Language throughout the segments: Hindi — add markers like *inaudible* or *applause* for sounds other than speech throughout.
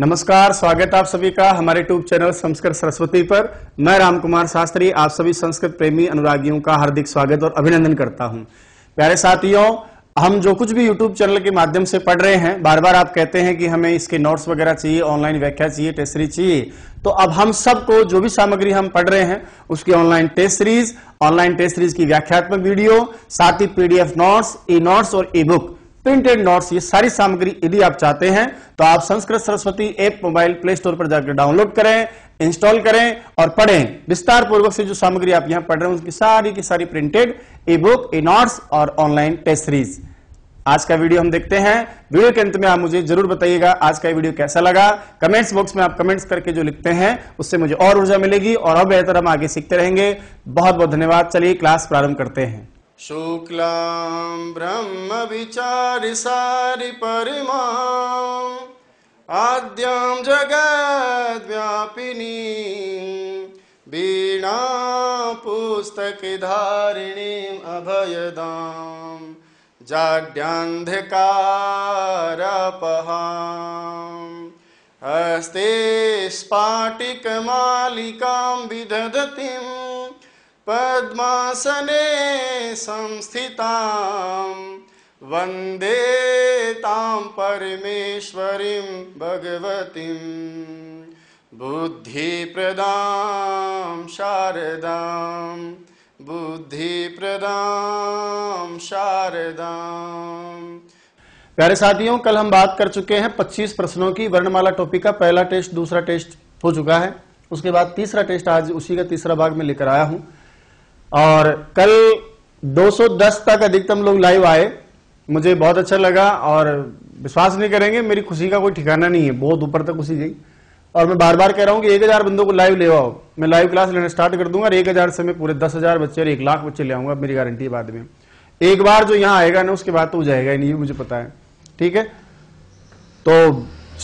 नमस्कार स्वागत आप सभी का हमारे यूट्यूब चैनल संस्कृत सरस्वती पर मैं राम कुमार शास्त्री आप सभी संस्कृत प्रेमी अनुरागियों का हार्दिक स्वागत और अभिनंदन करता हूं प्यारे साथियों हम जो कुछ भी यूट्यूब चैनल के माध्यम से पढ़ रहे हैं बार बार आप कहते हैं कि हमें इसके नोट्स वगैरह चाहिए ऑनलाइन व्याख्या चाहिए टेस्ट सीरीज चाहिए तो अब हम सबको जो भी सामग्री हम पढ़ रहे हैं उसकी online test series online test series की व्याख्यात्मक वीडियो साथ ही पीडीएफ नोट्स ई नोट्स और ई बुक प्रिंटेड नोट्स ये सारी सामग्री यदि आप चाहते हैं तो आप Sanskrit Saraswati app mobile play store पर जाकर डाउनलोड करें इंस्टॉल करें और पढ़ें विस्तार पूर्वक से जो सामग्री आप यहां पढ़ रहे हैं उनकी सारी की सारी printed e book e notes और ऑनलाइन टेस्ट सीरीज आज का वीडियो हम देखते हैं वीडियो के अंत में आप मुझे जरूर बताइएगा आज का वीडियो कैसा लगा कमेंट्स बॉक्स में आप कमेंट्स करके जो लिखते हैं उससे मुझे और ऊर्जा मिलेगी और अब बेहतर हम आगे सीखते रहेंगे बहुत बहुत धन्यवाद चलिए क्लास प्रारंभ करते हैं शुक्ला ब्रह्म शुक्लां सारि परिमाम् आद्यां जगद्व्यापिनी वीणा पुस्तकधारिणीम् अभयदां जाड्यान्धकारपहाम् हस्ते स्पाटिकमालिकां विदधती पद्मासने संस्थितां वन्दे तां परमेश्वरीं भगवतीं शारदा शारदां प्रदान शारदा प्यारे साथियों कल हम बात कर चुके हैं 25 प्रश्नों की वर्णमाला टॉपिक का पहला टेस्ट दूसरा टेस्ट हो चुका है उसके बाद तीसरा टेस्ट आज उसी का तीसरा भाग में लेकर आया हूं और कल 210 तक अधिकतम लोग लाइव आए मुझे बहुत अच्छा लगा और विश्वास नहीं करेंगे मेरी खुशी का कोई ठिकाना नहीं है बहुत ऊपर तक खुशी गई और मैं बार बार कह रहा हूँ कि एक हजार बंदों को लाइव ले आओ मैं लाइव क्लास लेना स्टार्ट कर दूंगा और एक हजार से मैं पूरे दस हजार बच्चे और एक लाख बच्चे ले आऊंगा मेरी गारंटी है बाद में एक बार जो यहाँ आएगा ना उसके बाद तो हो जाएगा नहीं मुझे पता है ठीक है तो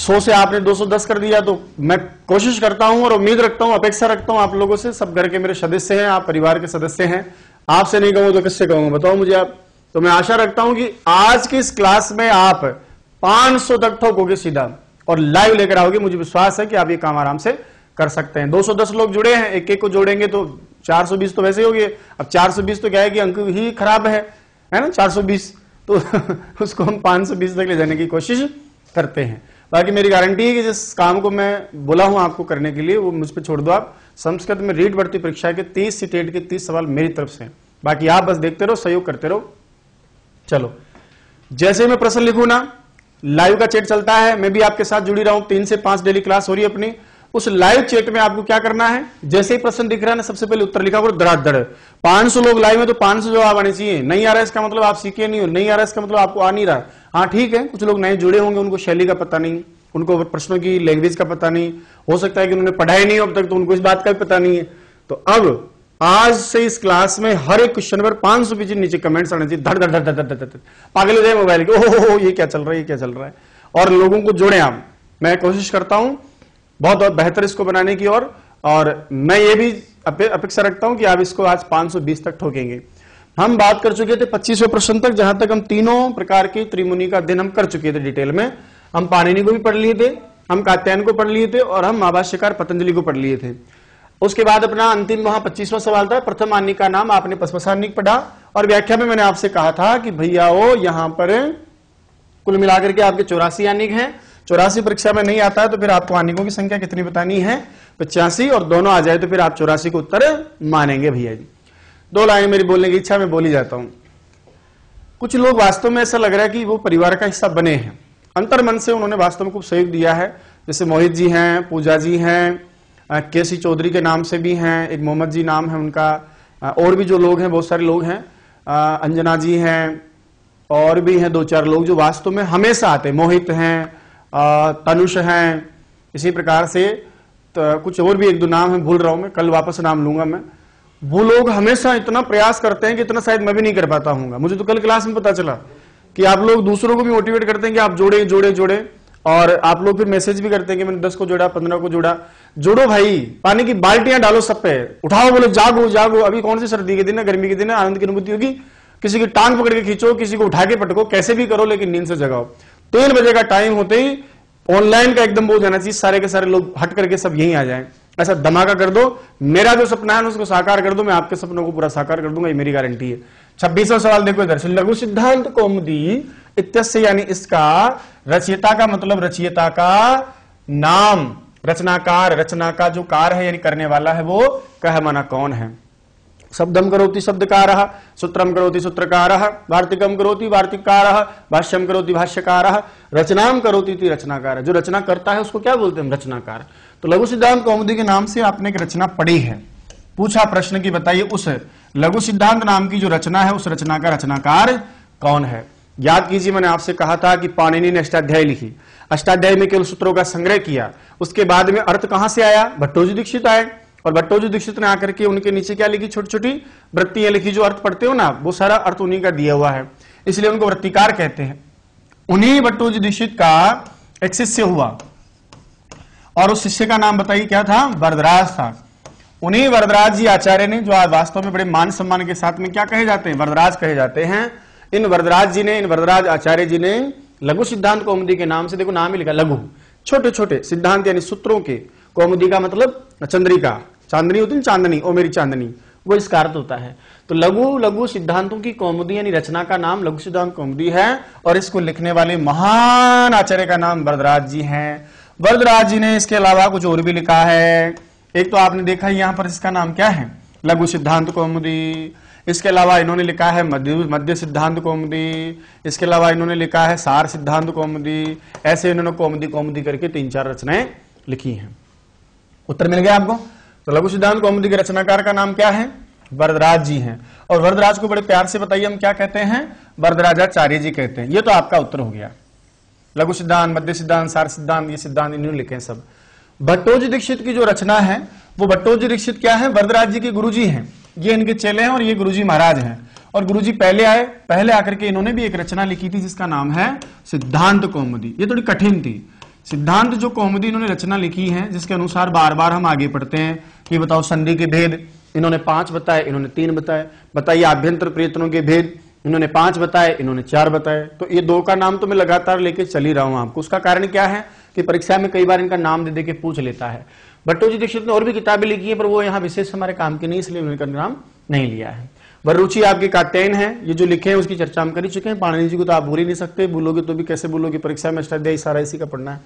सौ से आपने 210 कर दिया तो मैं कोशिश करता हूं और उम्मीद रखता हूं अपेक्षा रखता हूं आप लोगों से सब घर के मेरे सदस्य हैं आप परिवार के सदस्य हैं आपसे नहीं कहूंगा तो किससे कहूंगा बताओ मुझे आप तो मैं आशा रखता हूं कि आज की इस क्लास में आप 500 तक ठोकोगे सीधा और लाइव लेकर आओगे मुझे विश्वास है कि आप ये काम आराम से कर सकते हैं दस लोग जुड़े हैं एक एक को जोड़ेंगे तो बीस तो वैसे ही होगी अब बीस तो क्या है कि अंक ही खराब है चार ना बीस तो *laughs* उसको हम बीस तक ले जाने की कोशिश करते हैं बाकी मेरी गारंटी है कि जिस काम को मैं बोला हूं आपको करने के लिए वो मुझ पर छोड़ दो आप संस्कृत में रीट भर्ती परीक्षा के तीस सीटेट के तीस सवाल मेरी तरफ से बाकी आप बस देखते रहो सहयोग करते रहो चलो जैसे मैं प्रश्न लिखू ना लाइव का चेट चलता है मैं भी आपके साथ जुड़ी रहा हूं तीन से पांच डेली क्लास हो रही है अपनी उस लाइव चेट में आपको क्या करना है जैसे ही प्रश्न दिख रहा है ना सबसे पहले उत्तर लिखा करो धड़ाधड़ पांच सौ लोग लाइव है तो पांच सौ जवाब आने चाहिए नहीं आ रहा इसका मतलब आप सीखे नहीं हो नहीं आ रहा इसका मतलब आपको आ नहीं रहा हाँ ठीक है कुछ लोग नए जुड़े होंगे उनको शैली का पता नहीं उनको प्रश्नों की लैंग्वेज का पता नहीं हो सकता है कि उन्होंने पढ़ाई नहीं हो अब तक तो उनको इस बात का भी पता नहीं है तो अब आज से इस क्लास में हर एक क्वेश्चन पर पांच सौ पीछे नीचे कमेंट्स आने चाहिए धड़ धड़ धड़ धड़ धड़ पागल हो जाए मोबाइल के ओहो ये क्या चल रहा है ये क्या चल रहा है और लोगों को जोड़े आप मैं कोशिश करता हूं बहुत बहुत बेहतर इसको बनाने की और मैं ये भी अपेक्षा रखता हूं कि आप इसको आज 520 तक ठोकेंगे हम बात कर चुके थे पच्चीसवें प्रश्न तक जहां तक हम तीनों प्रकार की त्रिमुनि का अध्ययन हम कर चुके थे डिटेल में हम पाणिनी को भी पढ़ लिए थे हम कात्यायन को पढ़ लिए थे और हम महाभाष्यकार पतंजलि को पढ़ लिए थे उसके बाद अपना अंतिम वहां पच्चीसवा सवाल था प्रथम आनिक का नाम आपने पश्मसानिक पढ़ा और व्याख्या में मैंने आपसे कहा था कि भैया ओ यहां पर कुल मिलाकर के आपके चौरासी आनिक हैं चौरासी परीक्षा में नहीं आता है तो फिर आपको आनिकों की संख्या कितनी बतानी है पचासी और दोनों आ जाए तो फिर आप चौरासी को उत्तर मानेंगे भैया जी दो लाइन मेरी बोलने की इच्छा में बोली जाता हूं कुछ लोग वास्तव में ऐसा लग रहा है कि वो परिवार का हिस्सा बने हैं अंतर मन से उन्होंने वास्तव में खूब सहयोग दिया है जैसे मोहित जी हैं पूजा जी हैं के सी चौधरी के नाम से भी हैं एक मोहम्मद जी नाम है उनका और भी जो लोग हैं बहुत सारे लोग हैं अंजना जी हैं और भी हैं दो चार लोग जो वास्तव में हमेशा आते मोहित हैं तनुष हैं इसी प्रकार से तो कुछ और भी एक दो नाम है भूल रहा हूं मैं कल वापस नाम लूंगा मैं वो लोग हमेशा इतना प्रयास करते हैं कि इतना शायद मैं भी नहीं कर पाता हूँ मुझे तो कल क्लास में पता चला कि आप लोग दूसरों को भी मोटिवेट करते हैं कि आप जोड़े जोड़े जोड़े और आप लोग फिर मैसेज भी करते हैं कि मैंने दस को जोड़ा पंद्रह को जोड़ा जोड़ो भाई पानी की बाल्टियां डालो सब पे उठाओ बोलो जागो जागो अभी कौन सी सर्दी के दिन है गर्मी के दिन है आनंद की अनुभूति होगी किसी की टांग पकड़ के खींचो किसी को उठा के पटको कैसे भी करो लेकिन नींद से जगाओ तीन बजे का टाइम होते ही ऑनलाइन का एकदम बोझ आना चाहिए सारे के सारे लोग हट करके सब यहीं आ जाएं ऐसा धमाका कर दो मेरा जो सपना है उसको साकार कर दो मैं आपके सपनों को पूरा साकार कर दूंगा ये मेरी गारंटी है छब्बीसवा सवाल देखो इधर लघु सिद्धांत कौमुदी इत्यस्य यानी इसका रचयिता का मतलब रचयिता का नाम रचनाकार रचना का जो कार है यानी करने वाला है वो कह माना कौन है शब्दम करोति शब्दकार सूत्रम करोति सूत्रकार वार्तिकम करोति वार्तिककार भाष्यम करोति भाष्यकार रचना करोति थी रचनाकार जो रचना करता है उसको क्या बोलते हैं रचनाकार तो लघु सिद्धांत कौमुदी के नाम से आपने एक रचना पढ़ी है पूछा प्रश्न की बताइए उस लघु सिद्धांत नाम की जो रचना है उस रचना का रचनाकार कौन है याद कीजिए मैंने आपसे कहा था कि पाणिनि ने अष्टाध्याय लिखी अष्टाध्याय में केवल सूत्रों का संग्रह किया उसके बाद में अर्थ कहां से आया भट्टोजी दीक्षित आए और भट्टोजी दीक्षित ने आकर के उनके नीचे क्या लिखी छोटी छोटी वृत्तियां लिखी जो अर्थ पढ़ते हो ना वो सारा अर्थ उन्हीं का दिया हुआ है इसलिए उनको वृत्तिकार कहते हैं उन्हीं भट्टोजी दीक्षित का एक शिष्य हुआ और उस शिष्य का नाम बताइए क्या था वरदराज था उन्हीं वरदराज जी आचार्य ने जो आज वास्तव में बड़े मान सम्मान के साथ में क्या कहे जाते हैं वरदराज कहे जाते हैं इन वरदराज जी ने इन वरदराज आचार्य जी ने लघु सिद्धांत कौमुदी के नाम से देखो नाम ही लिखा लघु छोटे छोटे सिद्धांत यानी सूत्रों के कौमुदी का मतलब चंद्रिका चांदनी होती है चांदनी ओ मेरी चांदनी वो अर्थ होता है तो लघु लघु सिद्धांतों की कौमुदी यानी रचना का नाम लघु सिद्धांत कौमुदी है और इसको लिखने वाले महान आचार्य का नाम वरदराज जी हैं वरदराज जी ने इसके अलावा कुछ और भी लिखा है एक तो आपने देखा यहां पर इसका नाम क्या है लघु सिद्धांत कौमुदी इसके अलावा इन्होंने लिखा है मध्य मध्य सिद्धांत कौमुदी इसके अलावा इन्होंने लिखा है सार सिद्धांत कौमुदी ऐसे इन्होंने कौमुदी कौमुदी करके तीन चार रचनाएं लिखी हैं उत्तर मिल गया आपको तो लघु सिद्धांत कौमुदी के रचनाकार का नाम क्या है वरदराज जी हैं और वरदराज को बड़े प्यार से बताइए हम क्या कहते हैं वरदराजाचार्य जी कहते हैं ये तो आपका उत्तर हो गया लघु सिद्धांत मध्य सिद्धांत सार सिद्धांत ये सिद्धांत इन्होंने लिखे सब भट्टोजी दीक्षित की जो रचना है वो भट्टोजी दीक्षित क्या है वरदराज जी के गुरु जी हैं ये इनके चेले हैं और ये गुरुजी महाराज हैं और गुरुजी पहले आए पहले आकर के इन्होंने भी एक रचना लिखी थी जिसका नाम है सिद्धांत कौमुदी ये थोड़ी कठिन थी सिद्धांत जो कौमदी इन्होंने रचना लिखी है जिसके अनुसार बार बार हम आगे पढ़ते हैं कि बताओ संधि के भेद इन्होंने पांच बताए इन्होंने तीन बताए बताइए आभ्यंतर प्रयत्नों के भेद इन्होंने पांच बताए इन्होंने चार बताए तो ये दो का नाम तो मैं लगातार लेके चल ही रहा हूं आपको उसका कारण क्या है कि परीक्षा में कई बार इनका नाम दे दे के पूछ लेता है भट्टो जी दीक्षित ने और भी किताबें लिखी है पर वो यहाँ विशेष हमारे काम की नहीं इसलिए उन्होंने नाम नहीं लिया है वरुचि आपके का टेन है ये जो लिखे हैं उसकी चर्चा हम कर चुके हैं पाणनी जी को तो आप भूल ही नहीं सकते भूलोगे तो भी कैसे भूलोगे परीक्षा में अष्टाध्यायी सारा इसी का पढ़ना है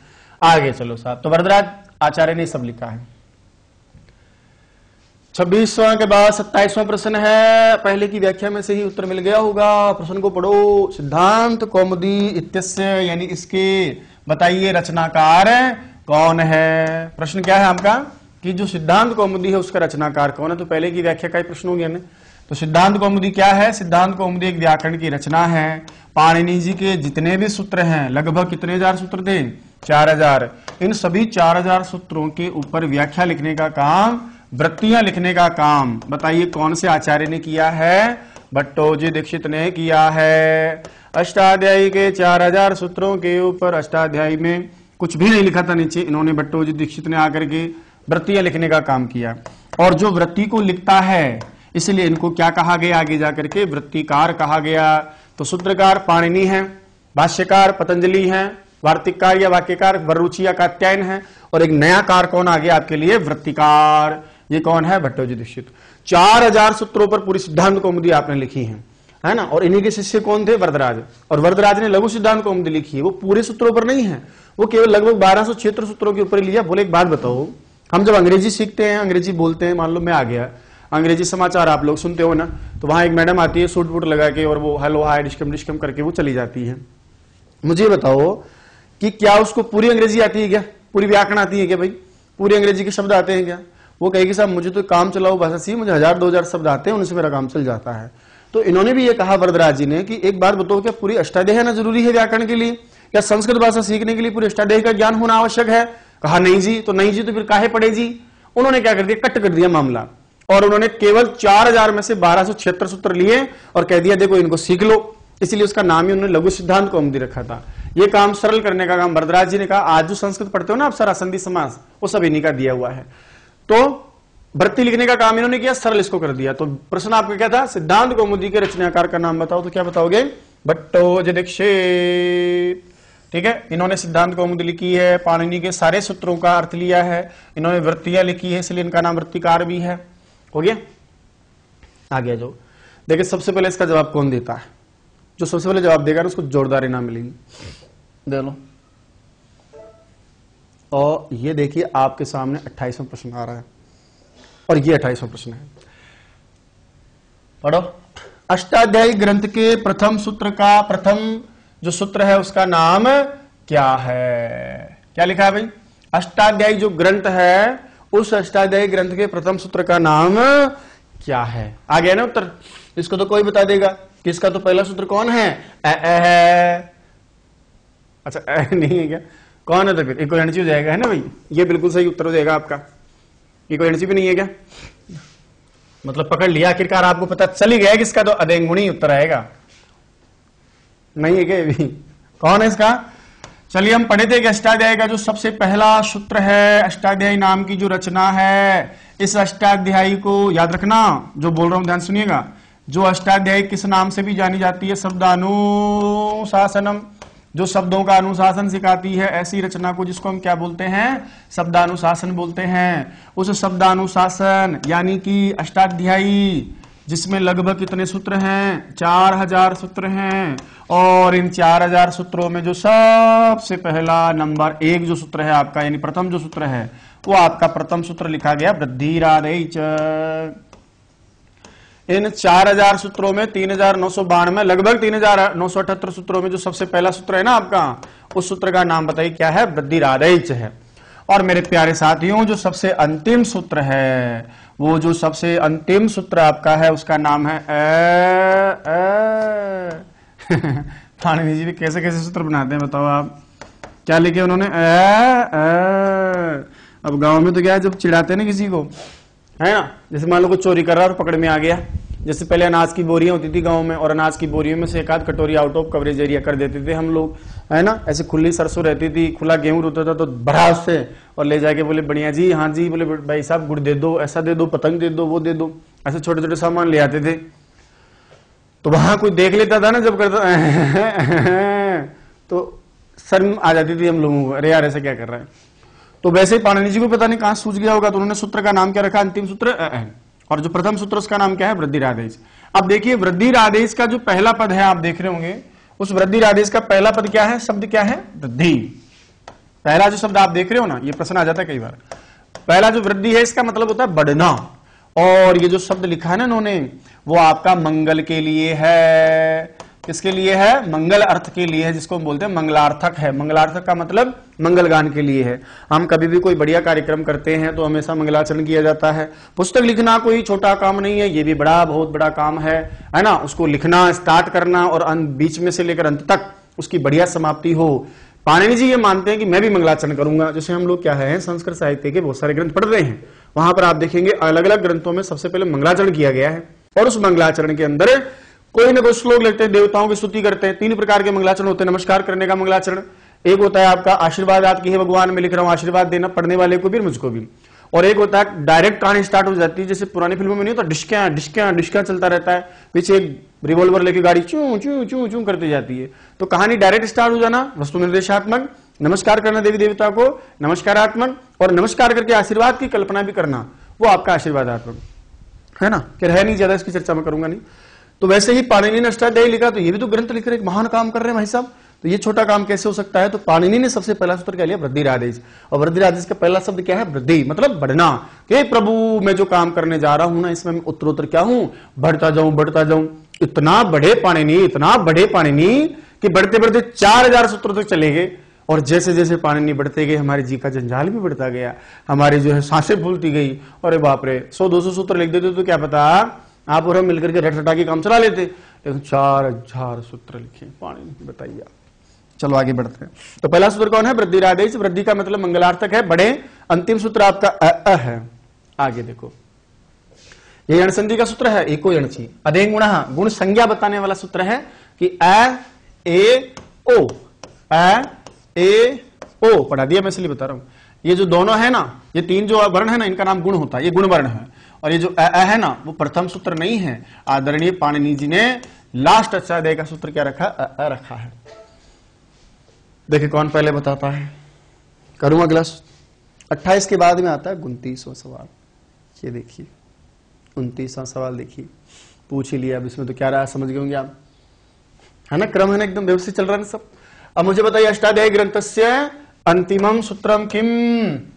आगे चलो साहब तो वरदराज आचार्य ने सब लिखा है छब्बीसवा के बाद सत्ताईसवा प्रश्न है पहले की व्याख्या में से ही उत्तर मिल गया होगा प्रश्न को पढ़ो सिद्धांत कौमुदी इत्यस्य यानी इसके बताइए रचनाकार कौन है प्रश्न क्या है आपका कि जो सिद्धांत कौमुदी है उसका रचनाकार कौन है तो पहले की व्याख्या का ही प्रश्न हो गया ना तो सिद्धांत कौमुदी क्या है सिद्धांत कौमुदी एक व्याकरण की रचना है पाणिनि जी के जितने भी सूत्र हैं लगभग कितने हजार सूत्र थे चार हजार इन सभी चार हजार सूत्रों के ऊपर व्याख्या लिखने का काम वृत्तियां लिखने का काम बताइए कौन से आचार्य ने किया है भट्टोजी दीक्षित ने किया है अष्टाध्यायी के चार हजार सूत्रों के ऊपर अष्टाध्यायी में कुछ भी नहीं लिखा था नीचे इन्होंने भट्टोजी दीक्षित ने आकर के वृत्तियां लिखने का काम किया और जो वृत्ति को लिखता है इसलिए इनको क्या कहा गया आगे जाकर के वृत्तिकार कहा गया तो सूत्रकार पाणिनी है भाष्यकार पतंजलि है वार्तिककार या वाक्यकार वरुचिया कात्यायन है और एक नया कार कौन आ गया आपके लिए वृत्तिकार ये कौन है भट्टोजी दीक्षित चार हजार सूत्रों पर पूरी सिद्धांत कौमुदी आपने लिखी है है ना और इन्हीं के शिष्य कौन थे वरदराज और वरदराज ने लघु सिद्धांत कौमुदी लिखी है वो पूरे सूत्रों पर नहीं है वो केवल लगभग बारह सौ क्षेत्र सूत्रों के ऊपर लिया बोले एक बात बताओ हम जब अंग्रेजी सीखते हैं अंग्रेजी बोलते हैं मान लो मैं आ गया अंग्रेजी समाचार आप लोग सुनते हो ना तो वहां एक मैडम आती है सूट बूट लगा के और वो हेलो हाय डिस्कम डिस्कम करके वो चली जाती है मुझे बताओ कि क्या उसको पूरी अंग्रेजी आती है क्या पूरी व्याकरण आती है क्या भाई पूरी अंग्रेजी के शब्द आते हैं क्या वो कहेगी साहब मुझे तो काम चलाओ भाषा सी मुझे हजार दो हजार शब्द आते हैं उनसे मेरा काम चल जाता है तो इन्होंने भी ये कहा वरदराज जी ने कि एक बात बताओ क्या पूरी अष्टाध्याय ना जरूरी है व्याकरण के लिए क्या संस्कृत भाषा सीखने के लिए पूरी अष्टाध्याय का ज्ञान होना आवश्यक है कहा नहीं जी तो नहीं जी तो फिर काहे पड़े जी उन्होंने क्या कर दिया कट कर दिया मामला और उन्होंने केवल 4000 में से 1276 सूत्र लिए और कह दिया देखो इनको सीख लो इसलिए उसका नाम ही उन्होंने लघु सिद्धांत को अमदी रखा था ये काम सरल करने का काम वरदराज जी ने कहा आज जो संस्कृत पढ़ते हो ना आप सर असंधि समास वो सब इन्हीं का दिया हुआ है तो भर्ती लिखने का काम इन्होंने किया सरल इसको कर दिया तो प्रश्न आपका क्या था सिद्धांत कौमुदी के रचनाकार का नाम बताओ तो क्या बताओगे भट्टोज दीक्षित ठीक है इन्होंने सिद्धांत कौमुदी लिखी है पाणिनि के सारे सूत्रों का अर्थ लिया है इन्होंने वृत्तियां लिखी है इसलिए इनका नाम वृत्तिकार भी है हो गया आ गया जो देखिए सबसे पहले इसका जवाब कौन देता है जो सबसे पहले जवाब देगा ना उसको जोरदार इनाम मिलेगी दे लो और ये देखिए आपके सामने अट्ठाईसवा प्रश्न आ रहा है और ये अट्ठाईसवा प्रश्न है पढ़ो अष्टाध्यायी ग्रंथ के प्रथम सूत्र का प्रथम जो सूत्र है उसका नाम क्या है क्या लिखा है भाई अष्टाध्यायी जो ग्रंथ है उस अष्टाध्यायी ग्रंथ के प्रथम सूत्र का नाम क्या है आ गया ना उत्तर इसको तो कोई बता देगा किसका तो पहला सूत्र कौन है ए, ए, ए, अच्छा ए, नहीं है क्या कौन है तो फिर इक्वलेंसी हो जाएगा है ना भाई ये बिल्कुल सही उत्तर हो जाएगा आपका इक्वलेंसी भी नहीं है क्या मतलब पकड़ लिया आखिरकार आपको पता चल ही गया किसका तो अदेंगुणी उत्तर आएगा नहीं है क्या कौन है इसका चलिए हम पढ़े थे कि अष्टाध्याय का जो सबसे पहला सूत्र है अष्टाध्यायी नाम की जो रचना है इस अष्टाध्यायी को याद रखना जो बोल रहा हूं ध्यान सुनिएगा जो अष्टाध्यायी किस नाम से भी जानी जाती है शब्दानुशासनम जो शब्दों का अनुशासन सिखाती है ऐसी रचना को जिसको हम क्या बोलते हैं शब्दानुशासन बोलते हैं उस शब्दानुशासन यानी कि अष्टाध्यायी जिसमें लगभग कितने सूत्र हैं चार हजार सूत्र हैं और इन चार हजार सूत्रों में जो सबसे पहला नंबर एक जो सूत्र है आपका यानी प्रथम जो सूत्र है वो आपका प्रथम सूत्र लिखा गया वृद्धिरादय इन चार हजार सूत्रों में तीन हजार नौ सौ बानवे लगभग तीन हजार नौ सौ अठहत्तर सूत्रों में जो सबसे पहला सूत्र है ना आपका उस सूत्र का नाम बताइए क्या है वृद्धि वृद्धिरादय है और मेरे प्यारे साथियों जो सबसे अंतिम सूत्र है वो जो सबसे अंतिम सूत्र आपका है उसका नाम है *laughs* थानवी जी भी कैसे कैसे सूत्र बनाते हैं बताओ आप क्या लिखे उन्होंने ए, ए, अब गांव में तो क्या है जब चिढ़ाते हैं ना किसी को है ना जैसे मान लो कुछ चोरी कर रहा है और पकड़ में आ गया जैसे पहले अनाज की बोरियां होती थी गांव में और अनाज की बोरियों में से एक आध कटोरी आउट ऑफ कवरेज एरिया कर देते थे हम लोग है ना ऐसे खुली सरसों रहती थी खुला गेहूं रोता था तो भरा उससे और ले जाके बोले बढ़िया जी हाँ जी बोले भाई साहब गुड़ दे दो ऐसा दे दो पतंग दे दो वो दे दो ऐसे छोटे छोटे सामान ले आते थे तो वहां कोई देख लेता था ना जब करता *laughs* तो शर्म आ जाती थी हम लोगों को अरे यार ऐसा क्या कर रहा है तो वैसे ही पाणनी जी को पता नहीं कहां सूझ गया होगा तो उन्होंने सूत्र का नाम क्या रखा अंतिम सूत्र और जो प्रथम सूत्र उसका नाम क्या है वृद्धिरादेश अब देखिए आदेश का जो पहला पद है आप देख रहे होंगे उस वृद्धि आदेश का पहला पद क्या है शब्द क्या है वृद्धि पहला जो शब्द आप देख रहे हो ना ये प्रश्न आ जाता है कई बार पहला जो वृद्धि है इसका मतलब होता है बढ़ना और ये जो शब्द लिखा है ना उन्होंने वो आपका मंगल के लिए है किसके लिए है मंगल अर्थ के लिए है जिसको हम बोलते हैं मंगलार्थक है मंगलार्थक का मतलब मंगलगान के लिए है हम कभी भी कोई बढ़िया कार्यक्रम करते हैं तो हमेशा मंगलाचरण किया जाता है पुस्तक लिखना कोई छोटा काम नहीं है ये भी बड़ा बहुत बड़ा काम है है ना उसको लिखना स्टार्ट करना और अं-, बीच में से लेकर अंत तक उसकी बढ़िया समाप्ति हो पाणिनी जी ये मानते हैं कि मैं भी मंगलाचरण करूंगा जैसे हम लोग क्या है संस्कृत साहित्य के बहुत सारे ग्रंथ पढ़ रहे हैं वहां पर आप देखेंगे अलग अलग ग्रंथों में सबसे पहले मंगलाचरण किया गया है और उस मंगलाचरण के अंदर कोई ना कोई श्लोक लेते हैं देवताओं की स्तुति करते हैं तीन प्रकार के मंगलाचरण होते हैं नमस्कार करने का मंगलाचरण एक होता है आपका आशीर्वाद आपकी है भगवान में लिख रहा हूं आशीर्वाद देना पढ़ने वाले को भी मुझको भी और एक होता है डायरेक्ट कहानी स्टार्ट हो जाती है जैसे पुरानी फिल्मों में नहीं होता डिस्किया डिस्किया डिस्किया चलता रहता है पीछे एक रिवॉल्वर लेके गाड़ी चू चू चू चू करती जाती है तो कहानी डायरेक्ट स्टार्ट हो जाना वस्तु निर्देशात्मक नमस्कार करना देवी देवता को नमस्कारात्मक और नमस्कार करके आशीर्वाद की कल्पना भी करना वो आपका आशीर्वादात्मक है ना कि रह नहीं ज्यादा इसकी चर्चा में करूंगा नहीं तो वैसे ही पाणिनि ने अष्टाध्यायी लिखा तो ये भी तो ग्रंथ लिख रहे महान काम कर रहे हैं भाई साहब तो ये छोटा काम कैसे हो सकता है तो पाणिनि ने सबसे पहला सूत्र क्या लिया वृद्धिरादेश और वृद्धिरादेश का पहला शब्द क्या है वृद्धि मतलब बढ़ना के प्रभु मैं जो काम करने जा रहा हूं ना इसमें उत्तर उत्तर क्या हूं बढ़ता जाऊं बढ़ता जाऊं इतना बढ़े पाणिनि इतना बढ़े पाणिनि कि बढ़ते बढ़ते चार हजार सूत्रों तक तो चले गए और जैसे जैसे पाणिनि बढ़ते गए हमारे जी का जंजाल भी बढ़ता गया हमारी जो है सांसें फूलती गई और बापरे सौ दो सौ सूत्र लिख देते तो क्या पता आप और हम मिलकर के रट रटा के काम चला लेते लेकिन चार हजार सूत्र लिखे पानी बताइए आप चलो आगे बढ़ते हैं तो पहला सूत्र कौन है वृद्धि आदेश वृद्धि का मतलब मंगलार्थक है बढ़े अंतिम सूत्र आपका अ, अ है आगे देखो ये अणसंधि का सूत्र है एको यणसी अधे गुण गुण संज्ञा बताने वाला सूत्र है कि अ ए ओ अ ए ओ पढ़ा दिया मैं इसलिए बता रहा हूं ये जो दोनों है ना ये तीन जो वर्ण है ना इनका नाम गुण होता है ये गुण वर्ण है और ये जो अ, अ है ना वो प्रथम सूत्र नहीं है आदरणीय पाणिनि जी ने लास्ट अध्याय का सूत्र क्या रखा अ, अ रखा है देखिए कौन पहले बताता है करूं अगला अट्ठाईस के बाद में आता है उनतीसवा सवाल ये देखिए उनतीसवा सवाल देखिए पूछ ही लिया अब इसमें तो क्या रहा समझ गए होंगे आप है ना क्रम है ना एकदम व्यवस्थित चल रहा है सब अब मुझे बताइए अष्टाध्याय ग्रंथ से अंतिमम सूत्रम किम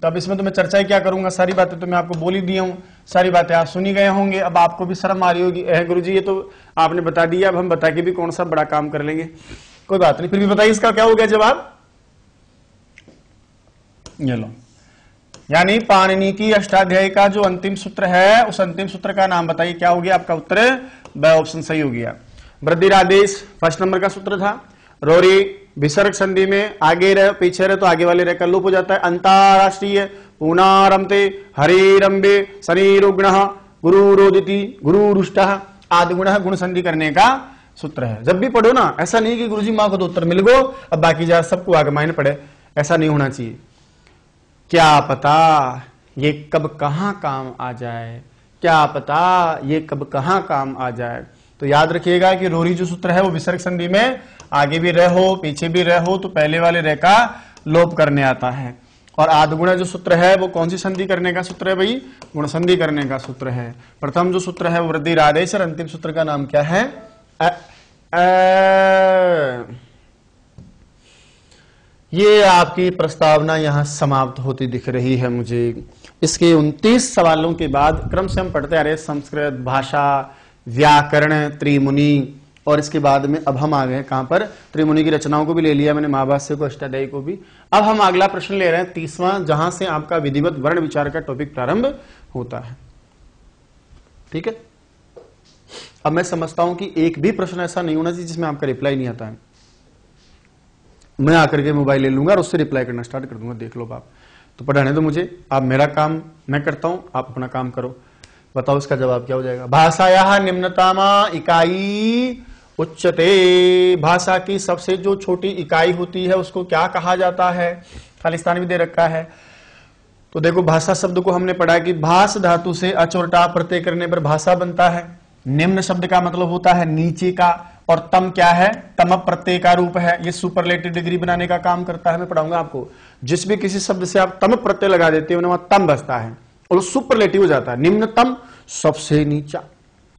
तो अब इसमें तो मैं चर्चा ही क्या करूंगा सारी बातें तो मैं आपको बोल ही दिया हूं सारी बातें आप सुनी गए होंगे अब आपको भी शर्म आ रही होगी अह गुरु जी ये तो आपने बता दिया अब हम बता के भी कौन सा बड़ा काम कर लेंगे कोई बात नहीं फिर भी बताइए इसका क्या हो गया जवाब लो यानी पाणनी की अष्टाध्याय का जो अंतिम सूत्र है उस अंतिम सूत्र का नाम बताइए क्या हो गया आपका उत्तर ब ऑप्शन सही हो गया वृद्धिरादेश फर्स्ट नंबर का सूत्र था रोरी विसर्ग संधि में आगे रहे पीछे रहे तो आगे वाले रहकर लूप लुप हो जाता है अंतरराष्ट्रीय ऊनारंते हरेरंबे शनिग्ण गुरुरोदिति गुरुरुष्ट आदि गुण गुण संधि करने का सूत्र है जब भी पढ़ो ना ऐसा नहीं कि गुरुजी माँ को तो उत्तर मिल गो अब बाकी जा सबको आगे मायने पड़े ऐसा नहीं होना चाहिए क्या पता ये कब कहाँ काम आ जाए क्या पता ये कब कहाँ काम आ जाए तो याद रखिएगा कि रोरी जो सूत्र है वो विसर्ग संधि में आगे भी रह हो पीछे भी रह हो तो पहले वाले रह का लोप करने आता है और आधगुणा जो सूत्र है वो कौन सी संधि करने का सूत्र है भाई गुण संधि करने का सूत्र है प्रथम जो सूत्र है वो वृद्धि आदेश और अंतिम सूत्र का नाम क्या है आ, आ, ये आपकी प्रस्तावना यहां समाप्त होती दिख रही है मुझे इसके 29 सवालों के बाद क्रम से हम पढ़ते आ रहे संस्कृत भाषा व्याकरण त्रिमुनि और इसके बाद में अब हम आ गए कहां पर त्रिमुनि की रचनाओं को भी ले लिया मैंने महाभाष्य को अष्टाध्यायी को भी अब हम अगला प्रश्न ले रहे हैं तीसवां जहां से आपका विधिवत वर्ण विचार का टॉपिक प्रारंभ होता है ठीक है अब मैं समझता हूं कि एक भी प्रश्न ऐसा नहीं होना चाहिए जिसमें आपका रिप्लाई नहीं आता है मैं आकर के मोबाइल ले लूंगा और उससे रिप्लाई करना स्टार्ट कर दूंगा देख लो आप तो पढ़ाने दो मुझे आप मेरा काम मैं करता हूं आप अपना काम करो बताओ इसका जवाब क्या हो जाएगा भाषाया निम्नतामा इकाई उच्चते भाषा की सबसे जो छोटी इकाई होती है उसको क्या कहा जाता है खालिस्तान भी दे रखा है तो देखो भाषा शब्द को हमने पढ़ा कि भाष धातु से अच और टा प्रत्यय करने पर भाषा बनता है निम्न शब्द का मतलब होता है नीचे का और तम क्या है तम प्रत्यय का रूप है ये सुपरलेटिव डिग्री बनाने का काम करता है मैं पढ़ाऊंगा आपको जिस भी किसी शब्द से आप तम प्रत्यय लगा देते हो ना वहां तम बसता है और सुपरलेटिव हो जाता है निम्नतम सबसे नीचा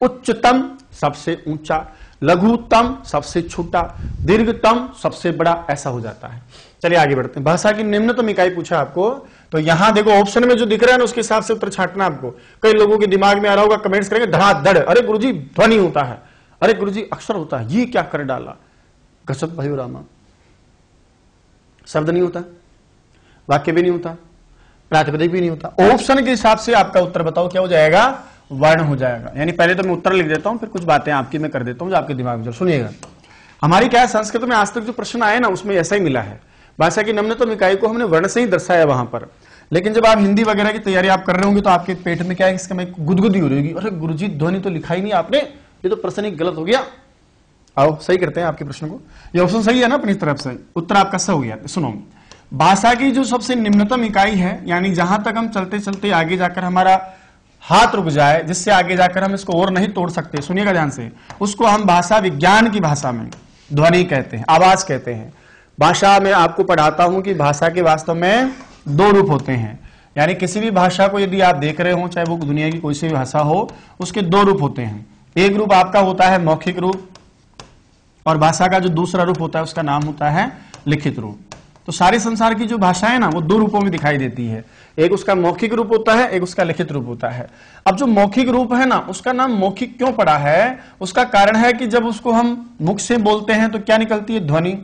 उच्चतम सबसे ऊंचा लघुतम सबसे छोटा दीर्घतम सबसे बड़ा ऐसा हो जाता है चलिए आगे बढ़ते हैं भाषा की निम्नतम इकाई पूछा आपको तो यहां देखो ऑप्शन में जो दिख रहा है ना उसके हिसाब से उत्तर छाटना आपको कई लोगों के दिमाग में आ रहा होगा कमेंट्स करेंगे धड़ाधड़ अरे गुरु जी ध्वनि होता है अरे गुरु जी अक्षर होता है ये क्या कर डाला गजब भाई रामा शब्द नहीं होता वाक्य भी नहीं होता प्रातिपदिक भी नहीं होता ऑप्शन के हिसाब से आपका उत्तर बताओ क्या हो जाएगा वर्ण हो जाएगा यानी पहले तो मैं उत्तर लिख देता हूं फिर कुछ बातें आपकी मैं कर देता हूं जो आपके दिमाग में सुनिएगा हमारी क्या है संस्कृत में आज तक जो प्रश्न आए ना उसमें ऐसा ही मिला है भाषा की नम्न तो निकाय को हमने वर्ण से ही दर्शाया वहां पर लेकिन जब आप हिंदी वगैरह की तैयारी आप कर रहे होंगे तो आपके पेट में क्या है इसका गुदगुदी हो रही होगी अरे गुरुजी ध्वनि तो लिखा ही नहीं आपने ये तो प्रश्न ही गलत हो गया आओ सही करते हैं आपके प्रश्न को ये ऑप्शन सही है ना अपनी तरफ से उत्तर आपका सही हो गया सुनो भाषा की जो सबसे निम्नतम इकाई है यानी जहां तक हम चलते चलते आगे जाकर हमारा हाथ रुक जाए जिससे आगे जाकर हम इसको और नहीं तोड़ सकते सुनिएगा ध्यान से उसको हम भाषा विज्ञान की भाषा में ध्वनि कहते हैं आवाज कहते हैं भाषा में आपको पढ़ाता हूं कि भाषा के वास्तव में दो रूप होते हैं यानी किसी भी भाषा को यदि आप देख रहे हो चाहे वो दुनिया की कोई सी भाषा हो उसके दो रूप होते हैं एक रूप आपका होता है मौखिक रूप और भाषा का जो दूसरा रूप होता है उसका नाम होता है लिखित रूप तो सारे संसार की जो भाषाएं ना वो दो रूपों में दिखाई देती है एक उसका मौखिक रूप होता है एक उसका लिखित रूप होता है अब जो मौखिक रूप है ना उसका नाम मौखिक क्यों पड़ा है उसका कारण है कि जब उसको हम मुख से बोलते हैं तो क्या निकलती है ध्वनि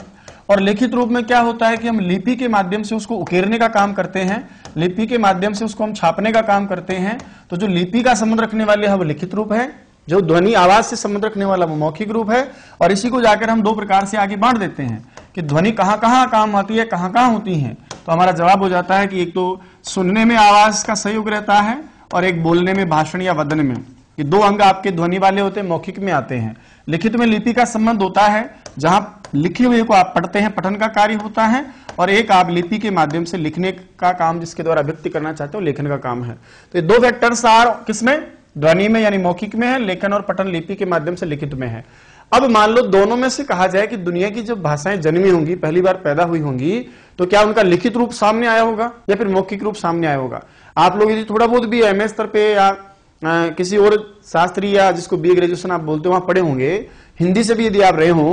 और लिखित रूप में क्या होता है कि हम लिपि के माध्यम से उसको उकेरने का काम करते हैं लिपि के माध्यम से उसको हम छापने का काम करते हैं तो जो लिपि का संबंध रखने वाले है वो लिखित रूप है जो ध्वनि आवाज से संबंध रखने वाला वो मौखिक रूप है और इसी को जाकर हम दो प्रकार से आगे बांट देते हैं कि ध्वनि कहाँ कहाँ काम आती है कहाँ कहाँ होती है तो हमारा जवाब हो जाता है कि एक तो सुनने में आवाज का सहयोग रहता है और एक बोलने में भाषण या वदन में ये दो अंग आपके ध्वनि वाले होते हैं मौखिक में आते हैं लिखित में लिपि का संबंध होता है जहां लिखे हुए को आप पढ़ते हैं पठन का कार्य होता है और एक आप लिपि के माध्यम से लिखने का काम जिसके द्वारा व्यक्ति करना चाहते हो लेखन का काम है तो ये दो फैक्टर्स आर किसमें ध्वनि में यानी मौखिक में है लेखन और पठन लिपि के माध्यम से लिखित में है अब मान लो दोनों में से कहा जाए कि दुनिया की जब भाषाएं जन्मी होंगी पहली बार पैदा हुई होंगी तो क्या उनका लिखित रूप सामने आया होगा या फिर मौखिक रूप सामने आया होगा आप लोग यदि थोड़ा बहुत भी एम स्तर पे या आ, किसी और शास्त्री या जिसको बी ग्रेजुएशन आप बोलते हो वहां पढ़े होंगे हिंदी से भी यदि आप रहे हो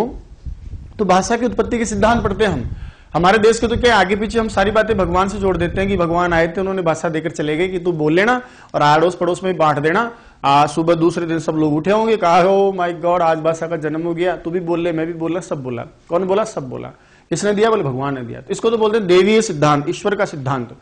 तो भाषा की उत्पत्ति के सिद्धांत पढ़ते हैं हम हमारे देश के तो क्या आगे पीछे हम सारी बातें भगवान से जोड़ देते हैं कि भगवान आए थे उन्होंने भाषा देकर चले गए कि तू बोल लेना और आड़ोस पड़ोस में बांट देना आज सुबह दूसरे दिन सब लोग उठे होंगे कहा हो माई गॉड आज भाषा का जन्म हो गया तू भी बोल ले मैं भी बोला सब बोला कौन बोला सब बोला किसने दिया बोले भगवान ने दिया तो इसको तो बोलते हैं देवीय सिद्धांत ईश्वर का सिद्धांत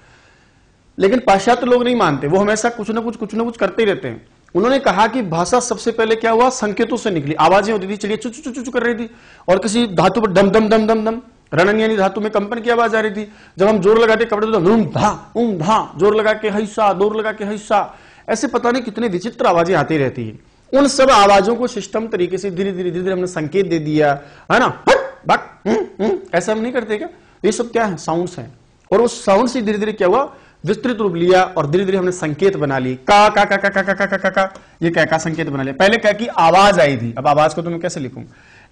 लेकिन पाश्चात्य लोग नहीं मानते वो हमेशा कुछ ना कुछ कुछ ना कुछ करते ही रहते हैं उन्होंने कहा कि भाषा सबसे पहले क्या हुआ संकेतों से निकली आवाजें होती थी चलिए चुच चुच चुच कर रही थी और किसी धातु पर दम दम दम दम दम यानी धातु में कंपन की आवाज आ रही थी जब हम जोर लगाते कपड़े तो उम धा उम धा जोर लगा के हिस्सा जोर लगा के हिस्सा ऐसे पता नहीं कितने विचित्र आवाजें आती रहती है उन सब आवाजों को सिस्टम तरीके से धीरे धीरे धीरे धीरे हमने संकेत दे दिया है ना बट हम्म, हम्म, ऐसा हम नहीं करते क्या तो ये सब क्या है साउंड है और उस साउंड से धीरे धीरे क्या हुआ विस्तृत रूप लिया और धीरे धीरे हमने संकेत बना ली का का का का का का का का का का ये क्या का संकेत बना लिया पहले क्या की आवाज आई थी अब आवाज को तो मैं कैसे लिखूं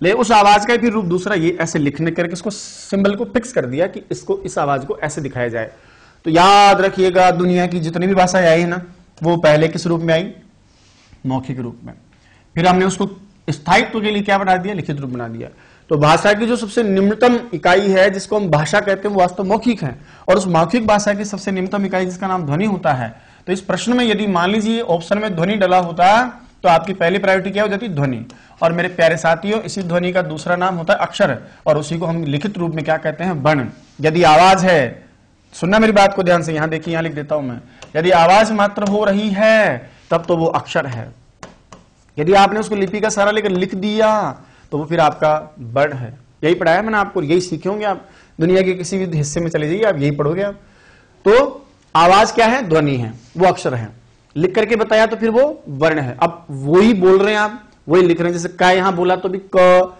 ले उस आवाज का भी रूप दूसरा ये ऐसे लिखने करके इसको सिंबल को फिक्स कर दिया कि इसको इस आवाज को ऐसे दिखाया जाए तो याद रखिएगा दुनिया की जितनी भी भाषाएं आई है ना वो पहले किस रूप में आई मौखिक रूप में फिर हमने उसको स्थायित्व के लिए क्या बना दिया लिखित रूप बना दिया तो भाषा की जो सबसे निम्नतम इकाई है जिसको हम भाषा कहते हैं वो वास्तव तो मौखिक है और उस मौखिक भाषा की सबसे निम्नतम इकाई जिसका नाम ध्वनि होता है तो इस प्रश्न में यदि मान लीजिए ऑप्शन में ध्वनि डला होता तो आपकी पहली प्रायोरिटी क्या हो जाती ध्वनि और मेरे प्यारे साथियों इसी ध्वनि का दूसरा नाम होता है अक्षर और उसी को हम लिखित रूप में क्या कहते हैं वर्ण यदि आवाज है सुनना मेरी बात को ध्यान से यहां देखिए यहां लिख देता हूं मैं यदि आवाज मात्र हो रही है तब तो वो अक्षर है यदि आपने उसको लिपि का सारा लेकर लिख दिया तो वो फिर आपका बर्ड है यही पढ़ाया मैंने आपको यही सीखे होंगे आप दुनिया के किसी भी हिस्से में चले जाइए आप यही पढ़ोगे आप तो आवाज क्या है ध्वनि है वो अक्षर है लिख करके बताया तो फिर वो वर्ण है अब वही बोल रहे हैं आप वही लिख रहे हैं जैसे क यहां बोला तो भी क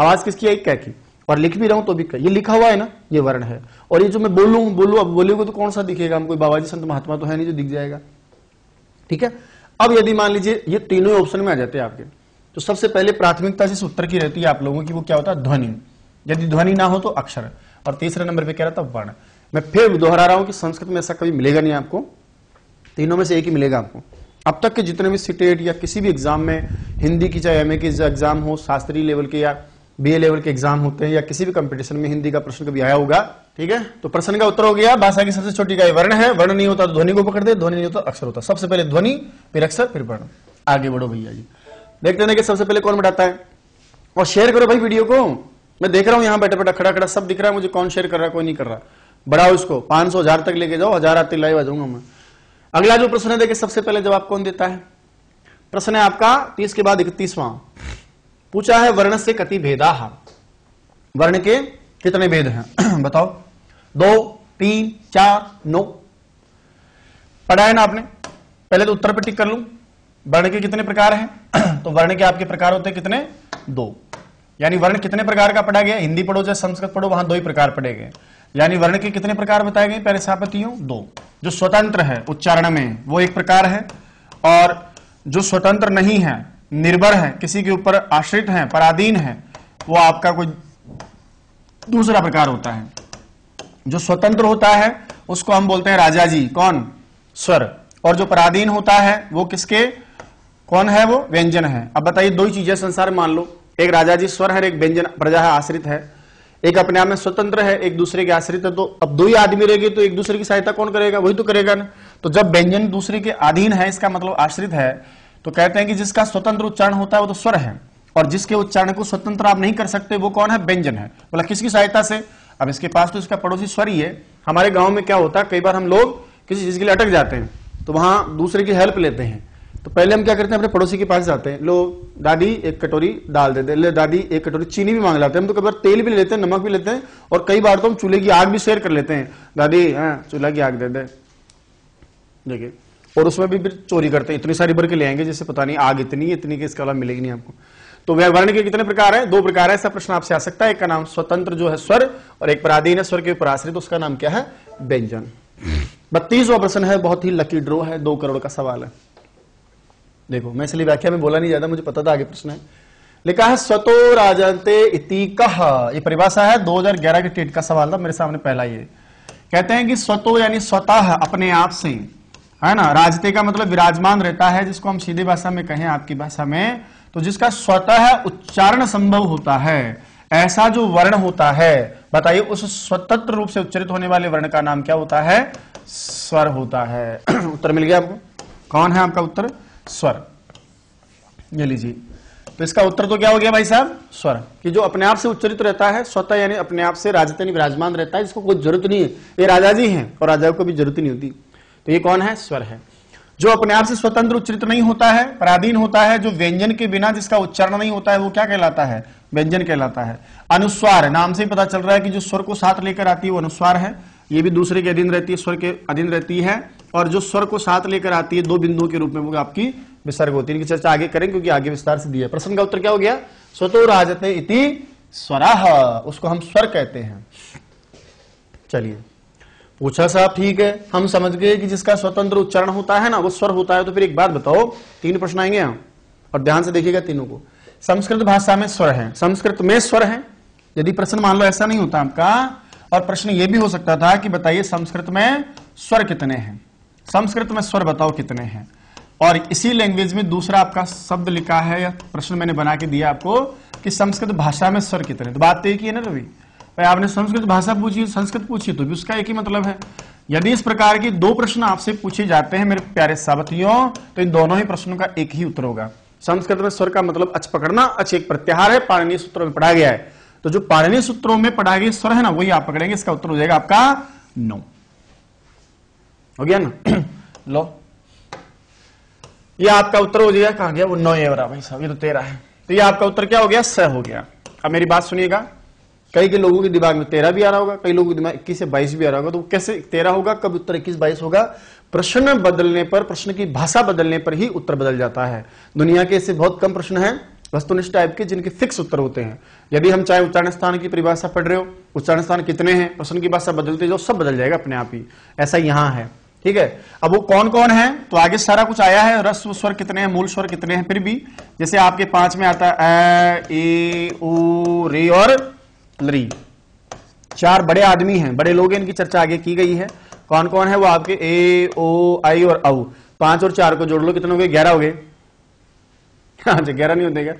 आवाज किसकी आई क की और लिख भी रहा हूं तो भी क ये लिखा हुआ है ना ये वर्ण है और ये जो मैं बोलू बोलू अब बोलेगा तो कौन सा दिखेगा हम कोई बाबा जी संत महात्मा तो है नहीं जो दिख जाएगा ठीक है अब यदि मान लीजिए ये तीनों ऑप्शन में आ जाते हैं आपके तो सबसे पहले प्राथमिकता इस उत्तर की रहती है आप लोगों की वो क्या होता है ध्वनि यदि ध्वनि ना हो तो अक्षर और तीसरे नंबर पे कह रहा था वर्ण मैं फिर दोहरा रहा हूं कि संस्कृत में ऐसा कभी मिलेगा नहीं आपको तीनों में से एक ही मिलेगा आपको अब तक के जितने भी सिटेट e या किसी भी एग्जाम में हिंदी की चाहे एमए की एग्जाम हो शास्त्रीय लेवल के या बीए लेवल के एग्जाम होते हैं या किसी भी कंपटीशन में हिंदी का प्रश्न कभी आया होगा ठीक है तो प्रश्न का उत्तर हो गया भाषा की सबसे छोटी का वर्ण है वर्ण नहीं होता तो ध्वनि को पकड़ दे ध्वनि नहीं होता तो अक्षर होता सबसे पहले ध्वनि फिर अक्षर फिर वर्ण आगे बढ़ो भैया जी देख लेने कि सबसे पहले कौन बैठाता है और शेयर करो भाई वीडियो को मैं देख रहा हूं यहां बैठे बैठा खड़ा खड़ा सब दिख रहा है मुझे कौन शेयर कर रहा है कोई नहीं कर रहा बढ़ाओ इसको पांच सौ हजार तक लेके जाओ हजार आते लाइव आ जाऊंगा मैं अगला जो प्रश्न है देखिए सबसे पहले जवाब कौन देता है प्रश्न है आपका तीस के बाद इकतीसवां पूछा है वर्ण से कति भेदा वर्ण के कितने भेद हैं *clears throat* बताओ दो तीन चार नौ पढ़ा है ना आपने पहले तो उत्तर पर टिक कर लू वर्ण के कितने प्रकार हैं *clears throat* तो वर्ण के आपके प्रकार होते हैं कितने दो यानी वर्ण कितने प्रकार का पढ़ा गया हिंदी पढ़ो चाहे संस्कृत पढ़ो वहां दो ही प्रकार पढ़े गए यानी वर्ण के कितने प्रकार बताए गए पहले सापतियों दो जो स्वतंत्र है उच्चारण में वो एक प्रकार है और जो स्वतंत्र नहीं है निर्भर है किसी के ऊपर आश्रित है पराधीन है वो आपका कोई दूसरा प्रकार होता है जो स्वतंत्र होता है उसको हम बोलते हैं राजा जी कौन स्वर और जो पराधीन होता है वो किसके कौन है वो व्यंजन है अब बताइए दो ही चीजें संसार मान लो एक राजा जी स्वर है एक व्यंजन प्रजा है आश्रित है एक अपने आप में स्वतंत्र है एक दूसरे के आश्रित है तो अब दो ही आदमी रहेगी तो एक दूसरे की सहायता कौन करेगा वही तो करेगा ना तो जब व्यंजन दूसरे के अधीन है इसका मतलब आश्रित है तो कहते हैं कि जिसका स्वतंत्र उच्चारण होता है वो तो स्वर है और जिसके उच्चारण को स्वतंत्र आप नहीं कर सकते वो कौन है व्यंजन है बोला किसकी सहायता से अब इसके पास तो इसका पड़ोसी स्वर ही है हमारे गांव में क्या होता है कई बार हम लोग किसी चीज के लिए अटक जाते हैं तो वहां दूसरे की हेल्प लेते हैं तो पहले हम क्या करते हैं अपने पड़ोसी के पास जाते हैं लो दादी एक कटोरी दाल दे दे ले दादी एक कटोरी चीनी भी मांग लाते हैं हम तो कई बार तेल भी लेते हैं नमक भी लेते हैं और कई बार तो हम चूल्हे की आग भी शेयर कर लेते हैं दादी हाँ चूल्हा की आग दे दे देखिए और उसमें भी फिर चोरी करते हैं इतनी सारी भर के ले आएंगे जिससे पता नहीं आग इतनी इतनी के इसके अलावा मिलेगी नहीं आपको तो व्यावरण के कितने प्रकार है दो प्रकार है ऐसा प्रश्न आपसे आ सकता है एक का नाम स्वतंत्र जो है स्वर और एक पराधीन है स्वर के ऊपर आश्रित उसका नाम क्या है व्यंजन बत्तीसवा प्रश्न है बहुत ही लकी ड्रो है दो करोड़ का सवाल है देखो मैं इसलिए व्याख्या में बोला नहीं ज्यादा मुझे पता था आगे प्रश्न है लिखा है स्वतो राजते कह ये परिभाषा है 2011 के टेट का सवाल था मेरे सामने पहला ये कहते हैं कि स्वतो यानी स्वतः अपने आप से है ना राजते का मतलब विराजमान रहता है जिसको हम सीधी भाषा में कहें आपकी भाषा में तो जिसका स्वतः उच्चारण संभव होता है ऐसा जो वर्ण होता है बताइए उस स्वतंत्र रूप से उच्चरित होने वाले वर्ण का नाम क्या होता है स्वर होता है *clears throat* उत्तर मिल गया आपको कौन है आपका उत्तर स्वर ये लीजिए तो इसका उत्तर तो क्या हो गया भाई साहब स्वर कि जो अपने आप से उच्चरित रहता है स्वतः यानी अपने आप से राजतनी विराजमान रहता है इसको कोई जरूरत नहीं है ये राजा जी है और राजा को भी जरूरत नहीं होती तो ये कौन है स्वर है जो अपने आप से स्वतंत्र उच्चरित नहीं होता है पराधीन होता है जो व्यंजन के बिना जिसका उच्चारण नहीं होता है वो क्या कहलाता है व्यंजन कहलाता है अनुस्वार नाम से ही पता चल रहा है कि जो स्वर को साथ लेकर आती है वो अनुस्वार है ये भी दूसरे के अधीन रहती है स्वर के अधीन रहती है और जो स्वर को साथ लेकर आती है दो बिंदुओं के रूप में वो आपकी विसर्ग होती है चर्चा आगे करें क्योंकि आगे विस्तार से दिया प्रश्न का उत्तर क्या हो गया स्वतो राजते इति स्वराह उसको हम स्वर कहते हैं चलिए पूछा साहब ठीक है हम समझ गए कि जिसका स्वतंत्र उच्चारण होता है ना वो स्वर होता है तो फिर एक बात बताओ तीन प्रश्न आएंगे हम और ध्यान से देखिएगा तीनों को संस्कृत भाषा में स्वर है संस्कृत में स्वर है यदि प्रश्न मान लो ऐसा नहीं होता आपका और प्रश्न यह भी हो सकता था कि बताइए संस्कृत में स्वर कितने हैं संस्कृत में स्वर बताओ कितने हैं और इसी लैंग्वेज में दूसरा आपका शब्द लिखा है या प्रश्न मैंने बना के दिया आपको कि संस्कृत भाषा में स्वर कितने तो बात तो एक ही है ना रवि भाई आपने संस्कृत भाषा पूछी संस्कृत पूछी तो भी उसका एक ही मतलब है यदि इस प्रकार के दो प्रश्न आपसे पूछे जाते हैं मेरे प्यारे सावतियों तो इन दोनों ही प्रश्नों का एक ही उत्तर होगा संस्कृत में स्वर का मतलब अच पकड़ना अच एक प्रत्याहार है पाणनीय सूत्रों में पढ़ा गया है तो जो पाणनीय सूत्रों में पढ़ा गया स्वर है ना वही आप पकड़ेंगे इसका उत्तर हो जाएगा आपका नौ no. हो गया ना *clears throat* लो ये आपका उत्तर हो जाएगा कहा गया वो नौ एवरा भाई साहब ये तो तेरह है तो ये आपका उत्तर क्या हो गया स हो गया अब मेरी बात सुनिएगा कई के लोगों के दिमाग में तेरह भी आ रहा होगा कई लोगों के दिमाग इक्कीस से बाईस भी आ रहा होगा तो कैसे तेरह होगा कब उत्तर इक्कीस बाईस होगा प्रश्न बदलने पर प्रश्न की भाषा बदलने पर ही उत्तर बदल जाता है दुनिया के इससे बहुत कम प्रश्न है वस्तुनिष्ठ टाइप के जिनके फिक्स उत्तर होते हैं यदि हम चाहे उच्चारण स्थान की परिभाषा पढ़ रहे हो उच्चारण स्थान कितने हैं प्रश्न की भाषा बदलते जाओ सब बदल जाएगा अपने आप ही ऐसा यहां है ठीक है अब वो कौन कौन है तो आगे सारा कुछ आया है रस्व स्वर कितने हैं मूल स्वर कितने हैं फिर भी जैसे आपके पांच में आता है ए ओ रे और लरी चार बड़े आदमी हैं बड़े लोग हैं इनकी चर्चा आगे की गई है कौन कौन है वो आपके ए ओ आई और औ पांच और चार को जोड़ लो कितने हो गए ग्यारह हो गए अच्छा ग्यारह नहीं होते क्या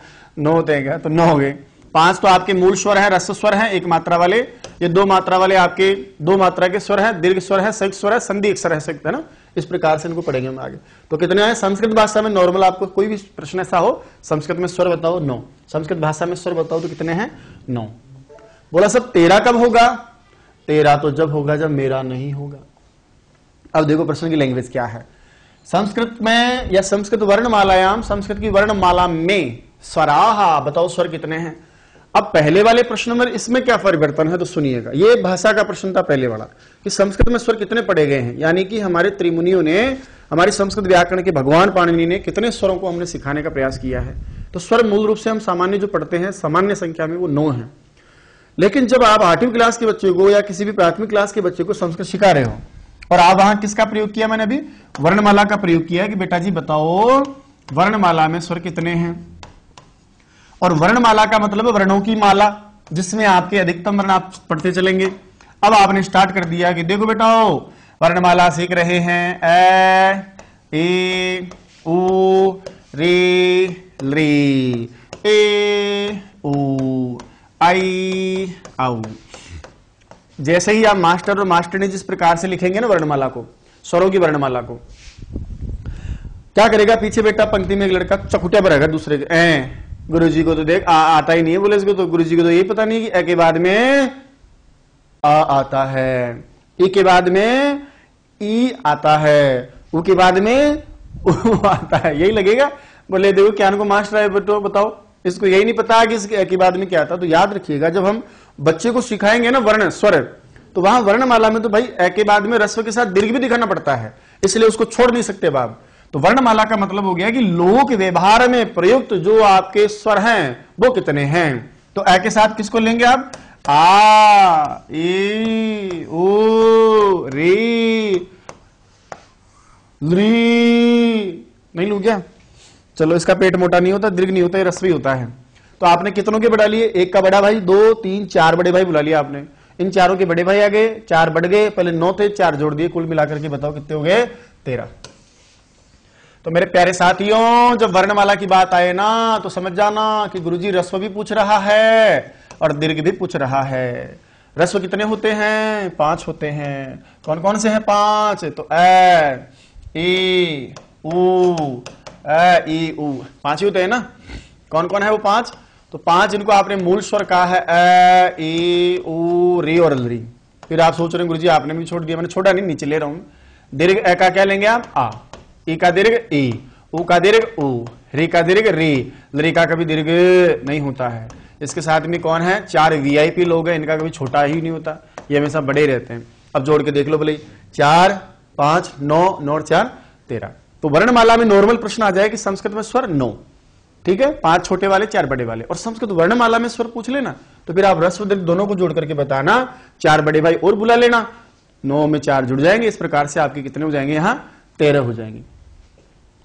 नौ होते हैं क्या तो नौ हो गए पांच तो आपके मूल स्वर है रस स्वर है एक मात्रा वाले ये दो मात्रा वाले आपके दो मात्रा के स्वर है दीर्घ स्वर है संयुक्त स्वर है संधि अक्षर है सकते हैं ना इस प्रकार से इनको पढ़ेंगे हम आगे तो कितने हैं संस्कृत भाषा में नॉर्मल आपको कोई भी प्रश्न ऐसा हो संस्कृत में स्वर बताओ नौ संस्कृत भाषा में स्वर बताओ तो कितने हैं नौ बोला सब तेरा कब होगा तेरा तो जब होगा जब मेरा नहीं होगा अब देखो प्रश्न की लैंग्वेज क्या है संस्कृत में या संस्कृत वर्णमालायाम संस्कृत की वर्णमाला में स्वराहा बताओ स्वर कितने हैं अब पहले वाले प्रश्न में इसमें क्या परिवर्तन है तो सुनिएगा ये भाषा का प्रश्न था पहले वाला कि संस्कृत में स्वर कितने पढ़े गए हैं यानी कि हमारे त्रिमुनियों ने हमारे संस्कृत व्याकरण के भगवान पाणिनि ने कितने स्वरों को हमने सिखाने का प्रयास किया है तो स्वर मूल रूप से हम सामान्य जो पढ़ते हैं सामान्य संख्या में वो नौ है लेकिन जब आप आठवीं क्लास के बच्चे को या किसी भी प्राथमिक क्लास के बच्चे को संस्कृत सिखा रहे हो और आप वहां किसका प्रयोग किया मैंने अभी वर्णमाला का प्रयोग किया कि बेटा जी बताओ वर्णमाला में स्वर कितने हैं और वर्णमाला का मतलब वर्णों की माला जिसमें आपके अधिकतम वर्ण आप पढ़ते चलेंगे अब आपने स्टार्ट कर दिया कि देखो बेटा वर्णमाला सीख रहे हैं ए ए ओ रे रे ए ओ आई आउ जैसे ही आप मास्टर और मास्टर ने जिस प्रकार से लिखेंगे ना वर्णमाला को स्वरों की वर्णमाला को क्या करेगा पीछे बेटा पंक्ति में एक लड़का चकुटिया पर रखा दूसरे ए गुरु जी को तो देख आ, आता ही नहीं है बोले इसको तो गुरु जी को तो यही पता नहीं कि के बाद में आ आता है ई के बाद में ई आता है उ के बाद में उ *laughs* आता है यही लगेगा बोले देखो क्या को मास्टर है बेटो बताओ इसको यही नहीं पता कि इसके के बाद में क्या आता तो याद रखिएगा जब हम बच्चे को सिखाएंगे ना वर्ण स्वर तो वहां वर्णमाला में तो भाई ए के बाद में रस्व के साथ दीर्घ भी दिखाना पड़ता है इसलिए उसको छोड़ नहीं सकते बाप तो वर्णमाला का मतलब हो गया कि लोक व्यवहार में प्रयुक्त जो आपके स्वर हैं वो कितने हैं तो ए के साथ किसको लेंगे आप आ ए ओ रे ली नहीं लू क्या चलो इसका पेट मोटा नहीं होता दीर्घ नहीं होता है रस्वी होता है तो आपने कितनों के बढ़ा लिए एक का बड़ा भाई दो तीन चार बड़े भाई बुला लिया आपने इन चारों के बड़े भाई आ गए चार बढ़ गए पहले नौ थे चार जोड़ दिए कुल मिलाकर के बताओ कितने हो गए तेरह तो मेरे प्यारे साथियों जब वर्णमाला की बात आए ना तो समझ जाना कि गुरुजी रस्व भी पूछ रहा है और दीर्घ भी पूछ रहा है रस्व कितने होते हैं पांच होते हैं कौन कौन से हैं पांच तो ए ऊ पांच ही होते हैं ना कौन कौन है वो पांच तो पांच जिनको आपने मूल स्वर कहा है ए ई ऊ री और री फिर आप सोच रहे हैं गुरुजी आपने भी छोड़ दिया मैंने छोड़ा नहीं नीचे ले रहा हूं दीर्घ ए का क्या लेंगे आप आ ई का दीर्घ ई ऊ का दीर्घ ऊ रे का दीर्घ रे लरी का कभी दीर्घ नहीं होता है इसके साथ में कौन है चार वीआईपी लोग हैं इनका कभी छोटा ही नहीं होता ये हमेशा बड़े रहते हैं अब जोड़ के देख लो भले चार पांच नौ नौ चार तेरह तो वर्णमाला में नॉर्मल प्रश्न आ जाए कि संस्कृत में स्वर नौ ठीक है पांच छोटे वाले चार बड़े वाले और संस्कृत वर्णमाला में स्वर पूछ लेना तो फिर आप रस्व दोनों को जोड़ करके बताना चार बड़े भाई और बुला लेना नौ में चार जुड़ जाएंगे इस प्रकार से आपके कितने हो जाएंगे यहां तेरह हो जाएंगे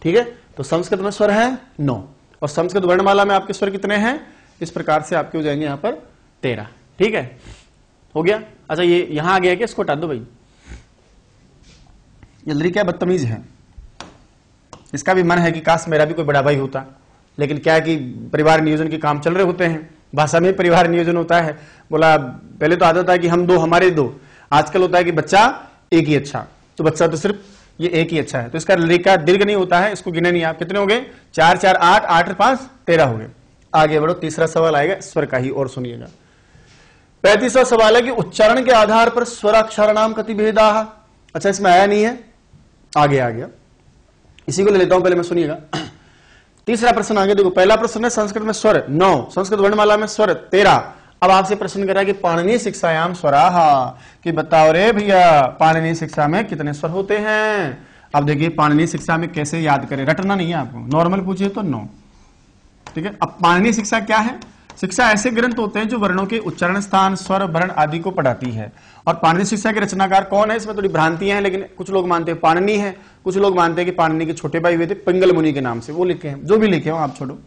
ठीक है तो संस्कृत में स्वर है नौ और संस्कृत वर्णमाला में आपके स्वर कितने हैं इस प्रकार से आपके हो जाएंगे यहां पर तेरह ठीक है हो गया अच्छा ये यहां आ गया कि इसको हटा दो भाई ये क्या बदतमीज है इसका भी मन है कि काश मेरा भी कोई बड़ा भाई होता लेकिन क्या है कि परिवार नियोजन के काम चल रहे होते हैं भाषा में परिवार नियोजन होता है बोला पहले तो आदत है कि हम दो हमारे दो आजकल होता है कि बच्चा एक ही अच्छा तो बच्चा तो सिर्फ ये एक ही अच्छा है तो इसका रेखा दीर्घ नहीं होता है इसको गिने नहीं आप कितने हो गए चार चार आठ आठ पांच तेरह हो गए आगे बढ़ो तीसरा सवाल आएगा स्वर का ही और सुनिएगा पैंतीसवा सवाल है कि उच्चारण के आधार पर स्वराक्षर नाम भेद अच्छा इसमें आया नहीं है आगे आ गया इसी को ले लेता हूं पहले मैं सुनिएगा तीसरा प्रश्न आगे देखो पहला प्रश्न है संस्कृत में स्वर नौ संस्कृत वर्णमाला में स्वर तेरह अब आपसे प्रश्न कर रहा है कि पाणनी शिक्षायाम स्वराहा कि बताओ रे भैया पाणनी शिक्षा में कितने स्वर होते हैं अब देखिए पाणनी शिक्षा में कैसे याद करें रटना नहीं है आपको नॉर्मल पूछिए तो नो ठीक है अब पाणनी शिक्षा क्या है शिक्षा ऐसे ग्रंथ होते हैं जो वर्णों के उच्चारण स्थान स्वर वर्ण आदि को पढ़ाती है और पाणनी शिक्षा के रचनाकार कौन है इसमें थोड़ी भ्रांतियां हैं लेकिन कुछ लोग मानते हैं पाणनी है कुछ लोग मानते हैं कि पाणनी के छोटे भाई हुए थे पिंगल मुनि के नाम से वो लिखे हैं जो भी लिखे हो आप छोड़ो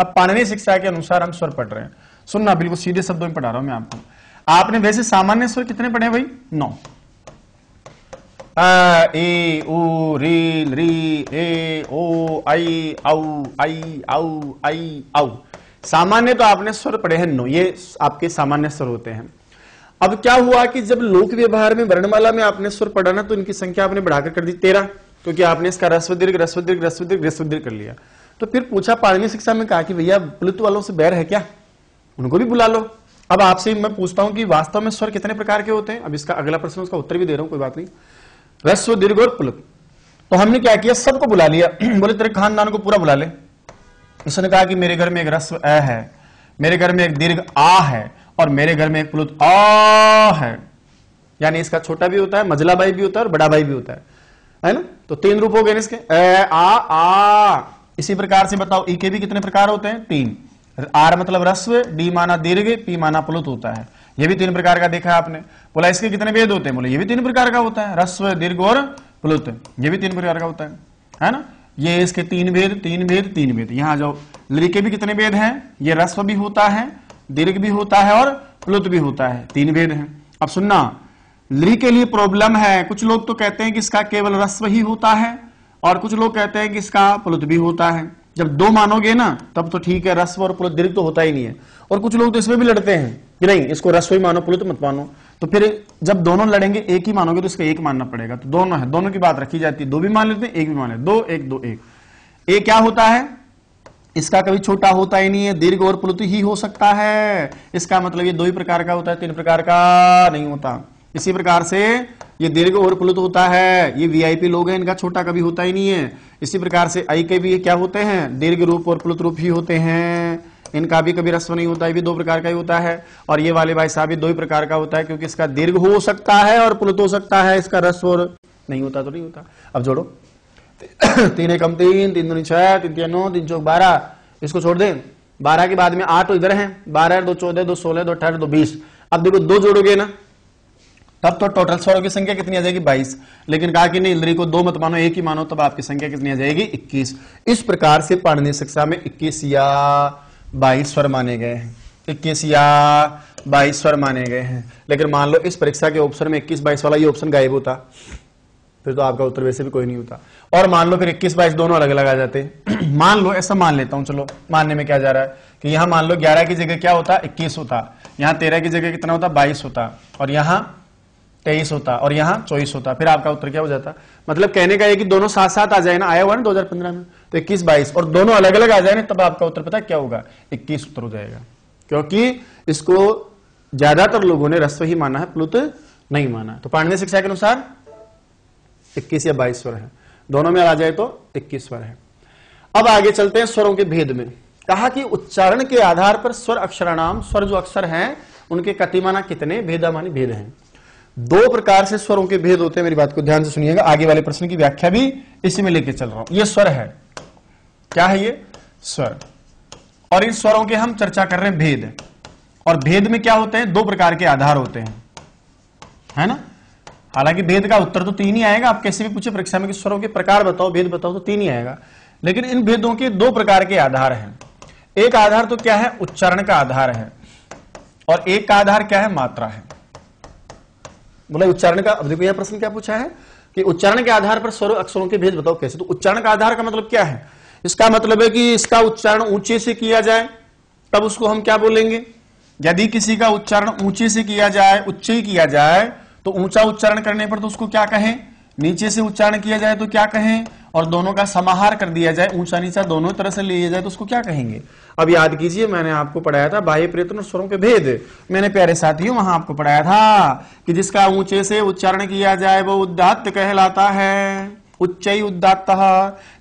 अब पाणनी शिक्षा के अनुसार हम स्वर पढ़ रहे हैं सुनना बिल्कुल सीधे शब्दों में पढ़ा रहा हूं मैं आपको आपने वैसे सामान्य स्वर कितने पढ़े भाई नौ अ ए ओ री ए ओ आई औ आई औ आई औ सामान्य तो आपने स्वर पढ़े हैं नो ये आपके सामान्य स्वर होते हैं अब क्या हुआ कि जब लोक व्यवहार में वर्णमाला में आपने स्वर पढ़ा ना तो इनकी संख्या आपने बढ़ाकर कर दी तेरह क्योंकि आपने इसका रस्व दीर्घ रस्व दीर्घ रस्व दीर्घ रस्व दीर्घ कर लिया तो फिर पूछा पालनी शिक्षा में कहा कि भैया पुलित वालों से बैर है क्या उनको भी बुला लो अब आपसे मैं पूछता हूं कि वास्तव में स्वर कितने प्रकार के होते हैं अब इसका अगला प्रश्न उसका उत्तर भी दे रहा हूं कोई बात नहीं रस्व दीर्घ और पुलक तो हमने क्या किया सबको बुला लिया *clears throat* बोले तेरे खानदान को पूरा बुला ले उसने कहा कि मेरे घर में एक रस्व अ है मेरे घर में एक दीर्घ आ है और मेरे घर में एक पुलुत आ है यानी इसका छोटा भी होता है मजला भाई भी होता है और बड़ा भाई भी होता है है ना तो तीन रूप हो गए इसके ए आ आ इसी प्रकार से बताओ ई के भी कितने प्रकार होते हैं तीन आर मतलब रस्व डी माना दीर्घ पी माना प्लुत होता है ये भी तीन प्रकार का देखा आपने बोला इसके कितने भेद होते हैं बोले ये भी तीन प्रकार का होता है रस्व दीर्घ और प्लुत ये भी तीन प्रकार का होता है है ना ये इसके तीन भेद तीन भेद तीन भेद यहाँ जाओ लिरी के भी कितने भेद हैं ये रस्व भी होता है दीर्घ भी होता है और प्लुत भी होता है तीन भेद है अब सुनना लिरी के लिए प्रॉब्लम है कुछ लोग तो कहते हैं कि इसका केवल रस्व ही होता है और कुछ लोग कहते हैं कि इसका प्लुत भी होता है जब दो मानोगे ना तब तो ठीक है रस्व और पुलुत दीर्घ तो होता ही नहीं है और कुछ लोग तो इसमें भी लड़ते हैं कि नहीं इसको रस्व ही मानो पुलुत मत मानो तो फिर जब दोनों लड़ेंगे एक ही मानोगे तो इसका एक मानना पड़ेगा तो दोनों है दोनों की बात रखी जाती है दो भी मान लेते हैं एक भी मान लेते दो एक दो एक ए क्या होता है इसका कभी छोटा होता ही नहीं है दीर्घ और पुलुत ही हो सकता है इसका मतलब ये दो ही प्रकार का होता है तीन प्रकार का नहीं होता इसी प्रकार से ये दीर्घ और प्लुत तो होता है ये वीआईपी लोग हैं इनका छोटा कभी होता ही नहीं है इसी प्रकार से आई के भी क्या होते हैं दीर्घ रूप और प्लुत रूप ही होते हैं इनका भी कभी रस्व नहीं होता ये भी दो प्रकार का ही होता है और ये वाले भाई साहब भी दो ही प्रकार का होता है क्योंकि इसका दीर्घ हो सकता है और प्लुत हो सकता है इसका रस्व और नहीं होता तो नहीं होता अब जोड़ो तीन एकम तीन तीन दूनी छह तीन तीन नौ तीन चौक बारह इसको छोड़ दें बारह के बाद में आठ तो इधर हैं बारह दो चौदह दो सोलह दो अठारह दो बीस अब देखो दो जोड़ोगे ना तब तो टोटल स्वरों की संख्या कितनी आ जाएगी बाईस लेकिन कहा कि नहीं इंद्री को दो मत मानो एक ही मानो तब आपकी संख्या कितनी आ जाएगी इक्कीस इस प्रकार से पाणनी शिक्षा में इक्कीस या बाईस स्वर माने गए हैं इक्कीस या बाईस स्वर माने गए हैं लेकिन मान लो इस परीक्षा के ऑप्शन में इक्कीस बाईस वाला ये ऑप्शन गायब होता फिर तो आपका उत्तर वैसे भी कोई नहीं होता और मान लो फिर इक्कीस बाईस दोनों अलग अलग आ जाते *clears throat* मान लो ऐसा मान लेता हूं चलो मानने में क्या जा रहा है कि यहां मान लो ग्यारह की जगह क्या होता इक्कीस होता यहां तेरह की जगह कितना होता बाईस होता और यहां तेईस होता और यहाँ चौबीस होता फिर आपका उत्तर क्या हो जाता मतलब कहने का है कि दोनों साथ साथ आ जाए ना आया हुआ ना 2015 में तो इक्कीस बाईस और दोनों अलग अलग आ जाए ना तब आपका उत्तर पता क्या होगा इक्कीस उत्तर हो जाएगा क्योंकि इसको ज्यादातर लोगों ने रस्व ही माना है प्लुत नहीं माना तो पांडवे शिक्षा के अनुसार इक्कीस या बाईस स्वर है दोनों में आ जाए तो इक्कीस स्वर है अब आगे चलते हैं स्वरों के भेद में कहा कि उच्चारण के आधार पर स्वर अक्षराणाम स्वर जो अक्षर हैं उनके कतिमाना कितने भेदामानी भेद हैं दो प्रकार से स्वरों के भेद होते हैं मेरी बात को ध्यान से सुनिएगा आगे वाले प्रश्न की व्याख्या भी इसी में लेके चल रहा हूं ये स्वर है क्या है ये स्वर और इन स्वरों के हम चर्चा कर रहे हैं भेद और भेद में क्या होते हैं दो प्रकार के आधार होते हैं है ना हालांकि भेद का उत्तर तो तीन ही आएगा आप कैसे भी पूछे परीक्षा में कि स्वरों के प्रकार बताओ भेद बताओ तो तीन ही आएगा लेकिन इन भेदों के दो प्रकार के आधार हैं एक आधार तो क्या है उच्चारण का आधार है और एक का आधार क्या है मात्रा है मतलब उच्चारण का अब देखो यह प्रश्न क्या पूछा है कि उच्चारण के आधार पर स्वर अक्षरों के भेद बताओ कैसे तो उच्चारण का आधार का मतलब क्या है इसका मतलब है कि इसका उच्चारण ऊंचे से किया जाए तब उसको हम क्या बोलेंगे यदि किसी का उच्चारण ऊंचे से किया जाए उच्चे ही किया जाए तो ऊंचा उच्चारण करने पर तो उसको क्या कहें नीचे से उच्चारण किया जाए तो क्या कहें और दोनों का समाहार कर दिया जाए ऊंचा नीचा दोनों तरह से लिया जाए तो उसको क्या कहेंगे अब याद कीजिए मैंने आपको पढ़ाया था बाह्य प्रयत्न और स्वरों के भेद मैंने प्यारे साथियों वहां आपको पढ़ाया था कि जिसका ऊंचे से उच्चारण किया जाए वो उदात्त कहलाता है उच्च उदात्त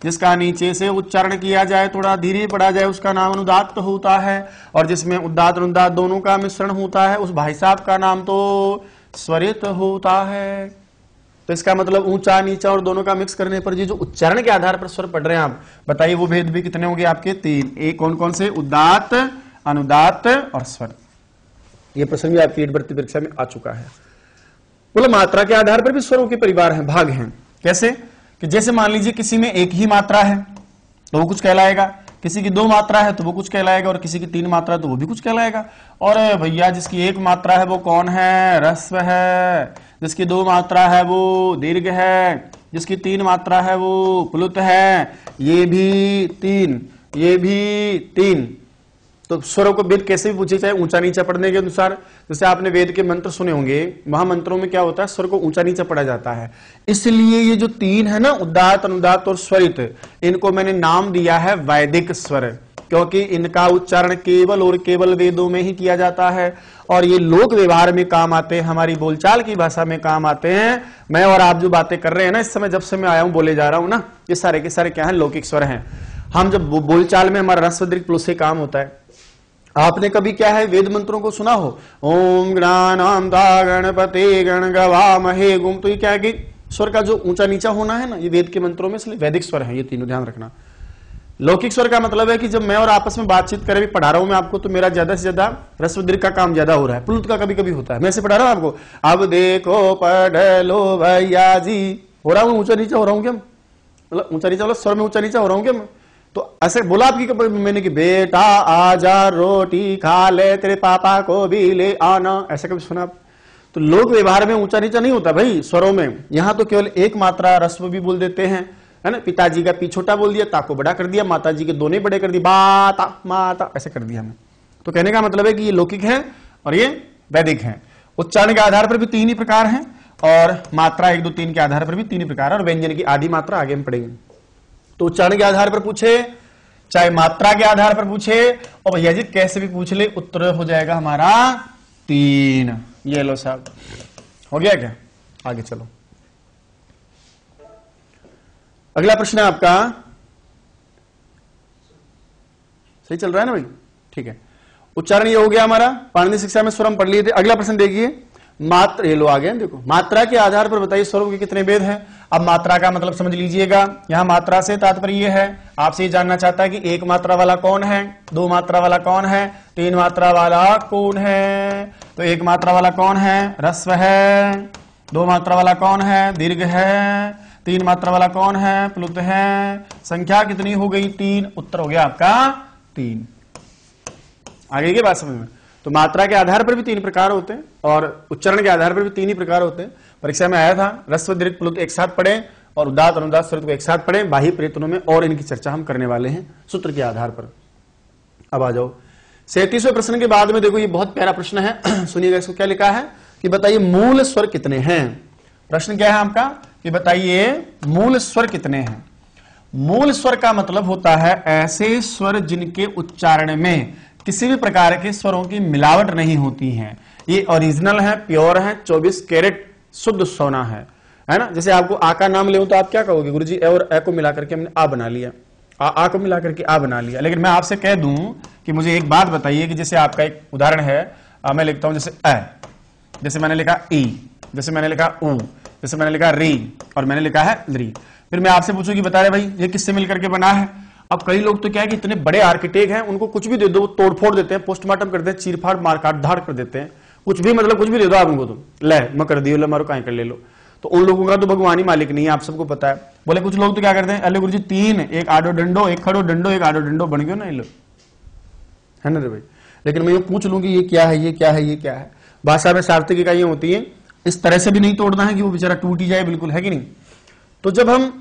जिसका नीचे से उच्चारण किया जाए थोड़ा धीरे पढ़ा जाए उसका नाम अनुदात होता है और जिसमें उद्दात अनुदात दोनों का मिश्रण होता है उस भाई साहब का नाम तो स्वरित होता है तो इसका मतलब ऊंचा नीचा और दोनों का मिक्स करने पर ये जो उच्चारण के आधार पर स्वर पढ़ रहे हैं आप बताइए वो भेद भी कितने होंगे आपके तीन ए कौन कौन से उदात अनुदात और स्वर ये प्रश्न भी आपकी भर्ती परीक्षा में आ चुका है बोला मात्रा के आधार पर भी स्वरों के परिवार हैं भाग हैं कैसे कि जैसे मान लीजिए किसी में एक ही मात्रा है तो वो कुछ कहलाएगा किसी की दो मात्रा है तो वो कुछ कहलाएगा और किसी की तीन मात्रा है तो वो भी कुछ कहलाएगा और भैया जिसकी एक मात्रा है वो कौन है रस्व है जिसकी दो मात्रा है वो दीर्घ है जिसकी तीन मात्रा है वो प्लुत है ये भी तीन ये भी तीन तो स्वरों को वेद कैसे भी पूछे चाहे ऊंचा नीचा पढ़ने के अनुसार जैसे आपने वेद के मंत्र सुने होंगे महामंत्रों में क्या होता है स्वर को ऊंचा नीचा पढ़ा जाता है इसलिए ये जो तीन है ना उदात अनुदात और स्वरित इनको मैंने नाम दिया है वैदिक स्वर क्योंकि इनका उच्चारण केवल और केवल वेदों में ही किया जाता है और ये लोक व्यवहार में काम आते हैं हमारी बोलचाल की भाषा में काम आते हैं मैं और आप जो बातें कर रहे हैं ना इस समय जब से मैं आया हूं बोले जा रहा हूं ना ये सारे के सारे क्या है लौकिक स्वर हैं हम जब बोलचाल में हमारा रस्वदृक प्लुस से काम होता है आपने कभी क्या है वेद मंत्रों को सुना हो ओम दा गणपति गण महे गुम तो ये क्या है कि स्वर का जो ऊंचा नीचा होना है ना ये वेद के मंत्रों में इसलिए वैदिक स्वर है ये तीनों ध्यान रखना लौकिक स्वर का मतलब है कि जब मैं और आपस में बातचीत करें भी पढ़ा रहा हूं मैं आपको तो मेरा ज्यादा से ज्यादा रस्व दीर्घ का काम ज्यादा हो रहा है पुलुत का कभी कभी होता है मैं ऐसे पढ़ा रहा हूं आपको अब देखो पढ़ लो भैया जी हो रहा हूं ऊंचा नीचा हो रहा हूं क्या मतलब ऊंचा नीचा मतलब स्वर में ऊंचा नीचा हो रहा हूं क्या तो ऐसे बोला कि मैंने कि बेटा आजा रोटी खा ले तेरे पापा को भी ले आना ऐसा कभी सुना तो लोक व्यवहार में ऊंचा नीचा नहीं होता भाई स्वरों में यहां तो केवल एक मात्रा रस्व भी बोल देते हैं है ना पिताजी का पी छोटा बोल दिया ताको बड़ा कर दिया माता जी के दोनों बड़े कर दिए बाता माता ऐसे कर दिया हमें तो कहने का मतलब है कि ये लौकिक है और ये वैदिक है उच्चारण के आधार पर भी तीन ही प्रकार हैं और मात्रा एक दो तीन के आधार पर भी तीन ही प्रकार है और व्यंजन की आधी मात्रा आगे हम पढ़ेंगे तो चरण के आधार पर पूछे चाहे मात्रा के आधार पर पूछे और भैया जी कैसे भी पूछ ले उत्तर हो जाएगा हमारा तीन ये लो साहब हो गया क्या आगे चलो अगला प्रश्न है आपका सही चल रहा है ना भाई ठीक है उच्चारण ये हो गया हमारा पाणनी शिक्षा में स्वरम पढ़ लिए थे अगला प्रश्न देखिए मात्र ये लो आ गया देखो मात्रा के आधार पर बताइए स्वरूप के कितने वेद हैं अब मात्रा का मतलब समझ लीजिएगा यहां मात्रा से तात्पर्य है आपसे ये जानना चाहता है कि एक मात्रा वाला कौन है दो मात्रा वाला कौन है तीन मात्रा वाला कौन है तो एक मात्रा वाला कौन है रस्व है दो मात्रा वाला कौन है दीर्घ है तीन मात्रा वाला कौन है प्लुत है संख्या कितनी हो गई तीन उत्तर हो गया आपका तीन आगे की बात समझ में तो मात्रा के आधार पर भी तीन प्रकार होते हैं और उच्चारण के आधार पर भी तीन ही प्रकार होते हैं परीक्षा में आया था रस्व दीर्घ प्लुत एक साथ पढ़े और उदात अनुदात स्वरित को एक साथ पढ़े बाह्य प्रयत्नों में और इनकी चर्चा हम करने वाले हैं सूत्र के आधार पर अब आ जाओ सैतीसवें प्रश्न के बाद में देखो ये बहुत प्यारा प्रश्न है *clears throat* सुनिएगा इसको क्या लिखा है कि बताइए मूल स्वर कितने हैं प्रश्न क्या है आपका कि बताइए मूल स्वर कितने हैं मूल स्वर का मतलब होता है ऐसे स्वर जिनके उच्चारण में किसी भी प्रकार के स्वरों की मिलावट नहीं होती है ये ओरिजिनल है प्योर है 24 कैरेट शुद्ध सोना है है ना जैसे आपको आ का नाम ले तो आप क्या कहोगे गुरु जी ए और ए को मिलाकर करके हमने आ बना लिया आ, आ को मिला करके आ बना लिया लेकिन मैं आपसे कह दूं कि मुझे एक बात बताइए कि जैसे आपका एक उदाहरण है आ, मैं लिखता हूं जैसे ए जैसे मैंने लिखा ई जैसे मैंने लिखा ओ जैसे मैंने लिखा री और मैंने लिखा है री फिर मैं आपसे पूछू कि बता रहे भाई ये किससे मिलकर के बना है अब कई लोग तो क्या है कि इतने बड़े आर्किटेक्ट हैं उनको कुछ भी दे दो तोड़फोड़ देते हैं पोस्टमार्टम करते हैं चीरफाड़ मारकाट धाड़ कर देते हैं कुछ भी मतलब कुछ भी दे दो आप उनको तुम तो। ले मैं कर दियो मारो कहीं कर ले लो तो उन लोगों का तो भगवान ही मालिक नहीं है आप सबको पता है बोले कुछ लोग तो क्या करते हैं अले गुरु जी तीन एक आडो डंडो एक खड़ो डंडो एक आडो डंडो बन गयो ना ये लोग है ना रे भाई लेकिन मैं ये पूछ लूंगी ये क्या है ये क्या है ये क्या है भाषा में सार्थक इकाइयां होती है इस तरह से भी नहीं तोड़ना है कि वो बेचारा टूट ही जाए बिल्कुल है कि नहीं तो जब हम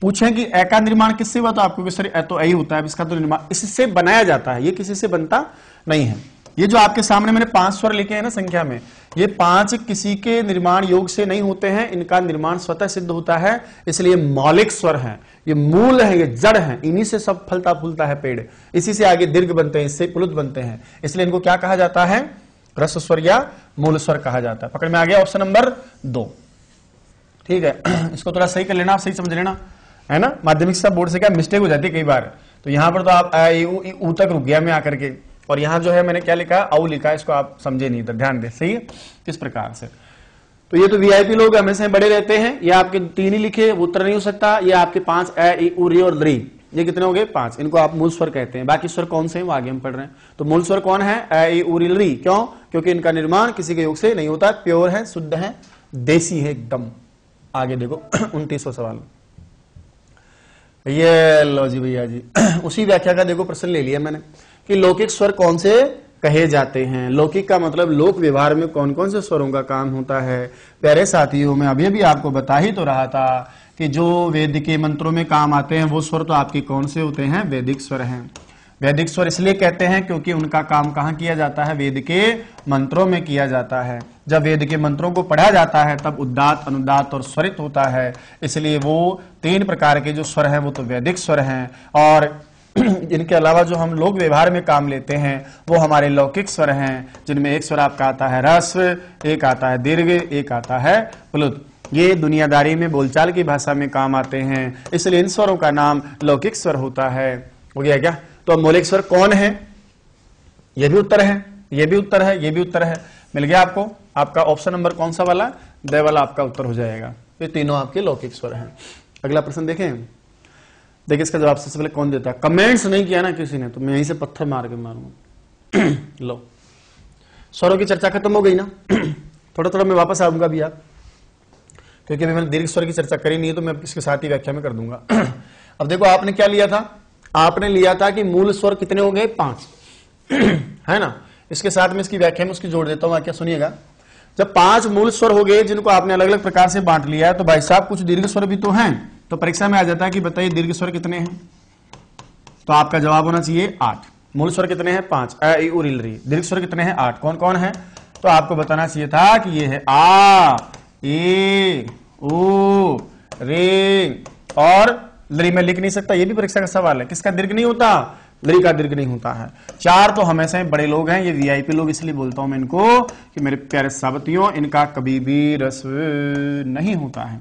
पूछें कि ए का निर्माण किससे हुआ तो आपको कि सर ए तो ए होता है इसका तो निर्माण इससे बनाया जाता है ये किसी से बनता नहीं है ये जो आपके सामने मैंने पांच स्वर लिखे हैं ना संख्या में ये पांच किसी के निर्माण योग से नहीं होते हैं इनका निर्माण स्वतः सिद्ध होता है इसलिए मौलिक स्वर हैं ये मूल है ये जड़ है इन्हीं से सब फलता फूलता है पेड़ इसी से आगे दीर्घ बनते हैं इससे पुलुत बनते हैं इसलिए इनको क्या कहा जाता है रस स्वर या मूल स्वर कहा जाता है पकड़ में आ गया ऑप्शन नंबर दो ठीक है *clears throat* इसको थोड़ा सही कर लेना आप सही समझ लेना है ना माध्यमिक शिक्षा बोर्ड से क्या मिस्टेक हो जाती है कई बार तो यहाँ पर तो आप ऊ तक रुक गया मैं आकर के और यहाँ जो है मैंने क्या लिखा औ लिखा इसको आप समझे नहीं तो ध्यान दे सही है किस प्रकार से तो ये तो वीआईपी लोग हमेशा बड़े रहते हैं ये आपके तीन ही लिखे उत्तर नहीं हो सकता ये आपके पांच ए उरी और ली ये कितने हो गए पांच इनको आप मूल स्वर कहते हैं बाकी स्वर कौन से हैं वो आगे हम पढ़ रहे हैं तो मूल स्वर कौन है ए उरिल री क्यों क्योंकि इनका निर्माण किसी के योग से नहीं होता प्योर है शुद्ध है देसी है एकदम आगे देखो *clears throat* उनतीसवा सवाल ये लो जी भैया जी *clears throat* उसी व्याख्या का देखो प्रश्न ले लिया मैंने कि लौकिक स्वर कौन से कहे जाते हैं लौकिक का मतलब लोक व्यवहार में कौन कौन से स्वरों का काम होता है प्यारे साथियों मैं अभी भी आपको बता ही तो रहा था कि जो वेद के मंत्रों में काम आते हैं वो स्वर तो आपके कौन से होते हैं वैदिक स्वर हैं वैदिक स्वर इसलिए कहते हैं क्योंकि उनका काम कहाँ किया जाता है वेद के मंत्रों में किया जाता है जब वेद के मंत्रों को पढ़ा जाता है तब उद्दात अनुदात और स्वरित होता है इसलिए वो तीन प्रकार के जो स्वर हैं वो तो वैदिक स्वर हैं और *clears throat* इनके अलावा जो हम लोग व्यवहार में काम लेते हैं वो हमारे लौकिक स्वर हैं जिनमें एक स्वर आपका आता है रस्व एक आता है दीर्घ एक आता है प्लुत ये दुनियादारी में बोलचाल की भाषा में काम आते हैं इसलिए इन स्वरों का नाम लौकिक स्वर होता है हो गया क्या तो अब मौलिक स्वर कौन है यह भी उत्तर है यह भी उत्तर है यह भी उत्तर है मिल गया आपको आपका ऑप्शन नंबर कौन सा वाला दे वाला आपका उत्तर हो जाएगा तो ये तीनों आपके लौकिक स्वर हैं अगला प्रश्न देखें देखिए इसका जवाब सबसे पहले कौन देता है कमेंट्स नहीं किया ना किसी ने तो मैं यहीं से पत्थर मार के मारूंगा *clears throat* लो स्वरों की चर्चा खत्म हो गई ना *clears throat* थोड़ा थोड़ा मैं वापस आऊंगा भी आप क्योंकि अभी मैंने दीर्घ स्वर की चर्चा करी नहीं है तो मैं इसके साथ ही व्याख्या में कर दूंगा *clears throat* अब देखो आपने क्या लिया था आपने लिया था कि मूल स्वर कितने हो गए पांच है ना इसके साथ में इसकी व्याख्या में उसकी जोड़ देता हूं क्या सुनिएगा जब पांच मूल स्वर हो गए जिनको आपने अलग अलग प्रकार से बांट लिया है तो भाई साहब कुछ दीर्घ स्वर भी तो हैं तो परीक्षा में आ जाता है कि बताइए दीर्घ स्वर कितने हैं तो आपका जवाब होना चाहिए आठ मूल स्वर कितने हैं पांच उरी दीर्घ स्वर कितने हैं आठ कौन कौन है तो आपको बताना चाहिए था कि ये है आ ए ओ रे और लरी मैं लिख नहीं सकता ये भी परीक्षा का सवाल है किसका दीर्घ नहीं होता दीर्घ का दीर्घ नहीं होता है चार तो हमेशा बड़े लोग हैं ये वीआईपी लोग इसलिए बोलता हूं मैं इनको कि मेरे प्यारे सावतियों इनका कभी भी रस्व नहीं होता है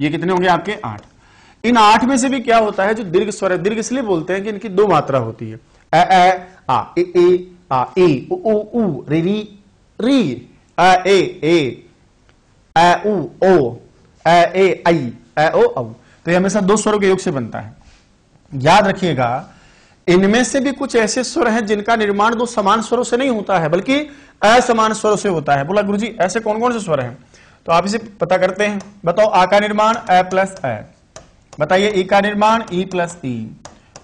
ये कितने होंगे आपके आठ इन आठ में से भी क्या होता है जो दीर्घ स्वर है दीर्घ इसलिए बोलते हैं कि इनकी दो मात्रा होती है ए ए आ ए ए आ ए ओ ओ उ रे री री अ ए ए ए उ ओ ए ए आई ए ओ औ तो ये हमेशा दो स्वरों के योग से बनता है याद रखिएगा इनमें से भी कुछ ऐसे स्वर हैं जिनका निर्माण दो समान स्वरों से नहीं होता है बल्कि असमान स्वरों से होता है बोला गुरु जी ऐसे कौन कौन से स्वर हैं तो आप इसे पता करते हैं बताओ आ का निर्माण अ प्लस अ बताइए ई का निर्माण ई प्लस ई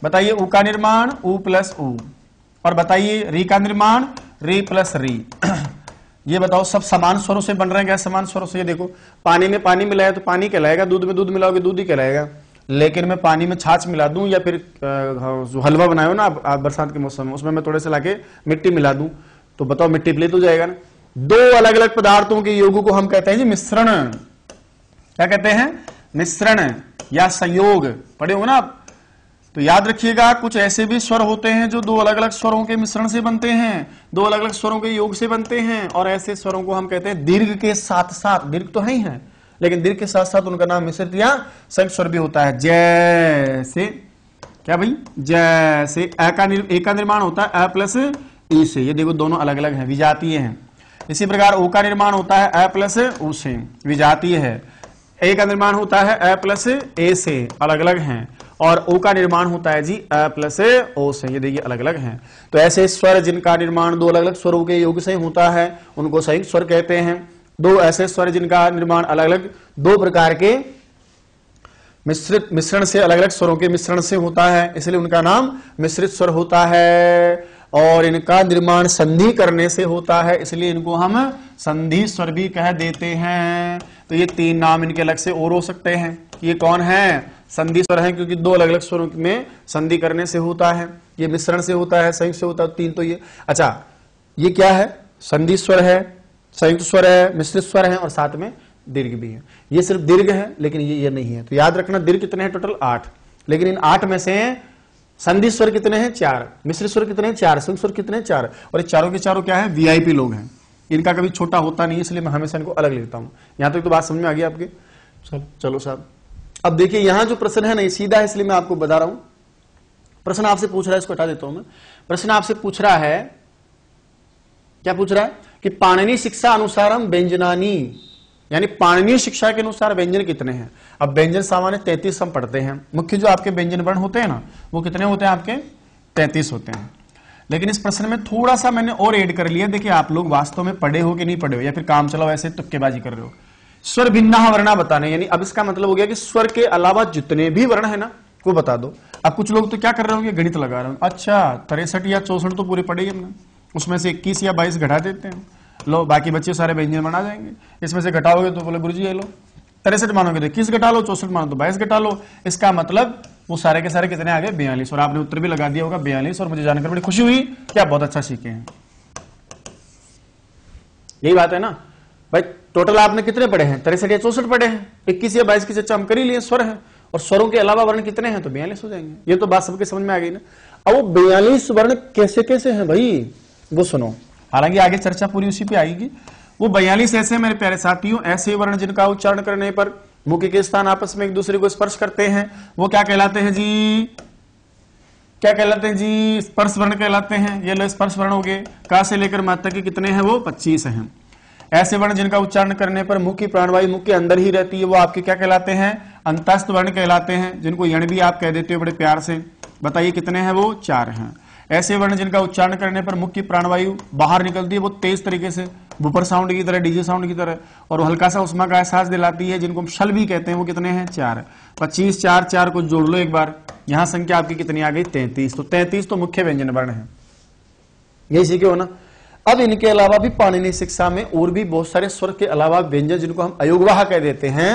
बताइए ऊ का निर्माण ऊ प्लस ऊ और बताइए री का निर्माण री प्लस री *clears throat* ये बताओ सब समान स्वरों से बन रहे हैं क्या समान स्वरों से ये देखो पानी में पानी मिलाया तो पानी कहलाएगा दूध में दूध मिलाओगे दूध ही कहलाएगा लेकिन मैं पानी में छाछ मिला दूं या फिर हाँ, जो हलवा बनाए ना आप, बरसात के मौसम में उसमें मैं थोड़े से लाके मिट्टी मिला दूं तो बताओ मिट्टी प्लेट हो तो जाएगा ना दो अलग अलग पदार्थों के योग को हम कहते हैं जी मिश्रण क्या कहते हैं मिश्रण या संयोग पढ़े हो ना आप तो याद रखिएगा कुछ ऐसे भी स्वर होते हैं जो दो अलग अलग स्वरों के मिश्रण से बनते हैं दो अलग अलग स्वरों के योग से बनते हैं और ऐसे स्वरों को हम कहते हैं दीर्घ के साथ साथ दीर्घ तो है ही है लेकिन दीर्घ के साथ साथ उनका नाम मिश्रित या संयुक्त स्वर भी होता है जैसे क्या भाई जैसे ए का का निर्माण होता है अ प्लस ई से ये देखो दोनों अलग अलग हैं विजातीय हैं इसी प्रकार ओ का निर्माण होता है अ प्लस ऊ से विजातीय है ए का निर्माण होता है अ प्लस ए से अलग अलग हैं और ओ का निर्माण होता है जी अ प्लस ओ से ये देखिए अलग अलग हैं तो ऐसे स्वर जिनका निर्माण दो अलग अलग स्वरों के योग से होता है उनको संयुक्त स्वर कहते हैं दो ऐसे स्वर जिनका निर्माण अलग अलग दो प्रकार के मिश्रित मिश्रण से अलग अलग स्वरों के मिश्रण से होता है इसलिए उनका नाम मिश्रित स्वर होता है और इनका निर्माण संधि करने से होता है इसलिए इनको हम संधि स्वर भी कह देते हैं तो ये तीन नाम इनके अलग से और हो सकते हैं ये कौन है संधि स्वर है क्योंकि दो अलग अलग स्वरों में संधि करने से होता है ये मिश्रण से होता है संयुक्त से होता है तीन तो ये अच्छा ये क्या है संधि स्वर है संयुक्त स्वर है मिश्रित स्वर है और साथ में दीर्घ भी है ये सिर्फ दीर्घ है लेकिन ये ये नहीं है तो याद रखना दीर्घ कितने हैं टोटल आठ लेकिन इन आठ में से संधि स्वर कितने हैं चार मिश्र स्वर कितने हैं चार संयुक्त स्वर कितने हैं चार और ये चारों के चारों क्या है वीआईपी लोग हैं इनका कभी छोटा होता नहीं इसलिए मैं हमेशा इनको अलग लेता हूं यहाँ तक तो बात समझ में आ गई आपकी चलो चलो साहब अब देखिए यहां जो प्रश्न है ना सीधा है इसलिए मैं आपको बता रहा हूं प्रश्न आपसे पूछ रहा है इसको हटा देता हूं मैं प्रश्न आपसे पूछ रहा है क्या पूछ रहा है कि पाणनी शिक्षा अनुसार हम व्यंजनानी यानी पाणनीय शिक्षा के अनुसार व्यंजन कितने हैं अब व्यंजन सामान्य तैतीस हम पढ़ते हैं मुख्य जो आपके व्यंजन वर्ण होते हैं ना वो कितने होते हैं आपके तैतीस होते हैं लेकिन इस प्रश्न में थोड़ा सा मैंने और ऐड कर लिया देखिए आप लोग वास्तव में पढ़े हो कि नहीं पढ़े हो या फिर काम चलाओ ऐसे तुक्केबाजी कर रहे हो स्वर भिन्ना वर्णा बताने यानी अब इसका मतलब हो गया कि स्वर के अलावा जितने भी वर्ण है ना वो बता दो अब कुछ लोग तो क्या कर रहे होंगे गणित लगा रहे हो अच्छा तिरसठ या चौसठ तो पूरे पढ़े हमने उसमें से इक्कीस या बाईस घटा देते हैं लो बाकी बच्चे सारे व्यंजन बना जाएंगे इसमें से घटाओगे तो बोले गुरु जी ये लो तिरसठ मानोगे तो इक्कीस घटा लो चौसठ मानो तो बाईस घटा लो इसका मतलब वो सारे के सारे कितने आ गए बयालीस और आपने उत्तर भी लगा दिया होगा बयालीस और मुझे जानकर बड़ी खुशी हुई कि आप बहुत अच्छा सीखे हैं यही बात है ना भाई टोटल आपने कितने पढ़े हैं तिरसठ या चौसठ पढ़े हैं इक्कीस या बाईस की चर्चा हम कर ही लिए स्वर है और स्वरों के अलावा वर्ण कितने हैं तो बयालीस हो जाएंगे ये तो बात सबके समझ में आ गई ना अब वो बयालीस वर्ण कैसे कैसे हैं भाई वो सुनो हालांकि आगे चर्चा पूरी उसी पे आएगी वो बयालीस ऐसे मेरे प्यारे साथियों ऐसे वर्ण जिनका उच्चारण करने पर मुख्य के स्थान आपस में एक दूसरे को स्पर्श करते हैं वो क्या कहलाते हैं जी क्या कहलाते हैं जी स्पर्श वर्ण कहलाते हैं ये लो स्पर्श वर्ण हो गए का से लेकर माता के कितने हैं वो पच्चीस हैं ऐसे वर्ण जिनका उच्चारण करने पर मुख की प्राणवायु मुख के अंदर ही रहती है वो आपके क्या कहलाते हैं अंतस्थ वर्ण कहलाते हैं जिनको यण भी आप कह देते हो बड़े प्यार से बताइए कितने हैं वो चार हैं ऐसे वर्ण जिनका उच्चारण करने पर मुख्य प्राणवायु बाहर निकलती है वो तेज तरीके से बुपर साउंड की तरह डीजे साउंड की तरह और हल्का सा उष्मा का एहसास दिलाती है जिनको हम छल भी कहते हैं वो कितने हैं चार पच्चीस चार चार को जोड़ लो एक बार यहां संख्या आपकी कितनी आ गई तैतीस तो तैतीस तो मुख्य व्यंजन वर्ण है यही सीखे हो ना अब इनके अलावा भी पाणिनि शिक्षा में और भी बहुत सारे स्वर के अलावा व्यंजन जिनको हम अयोगवाह कह देते हैं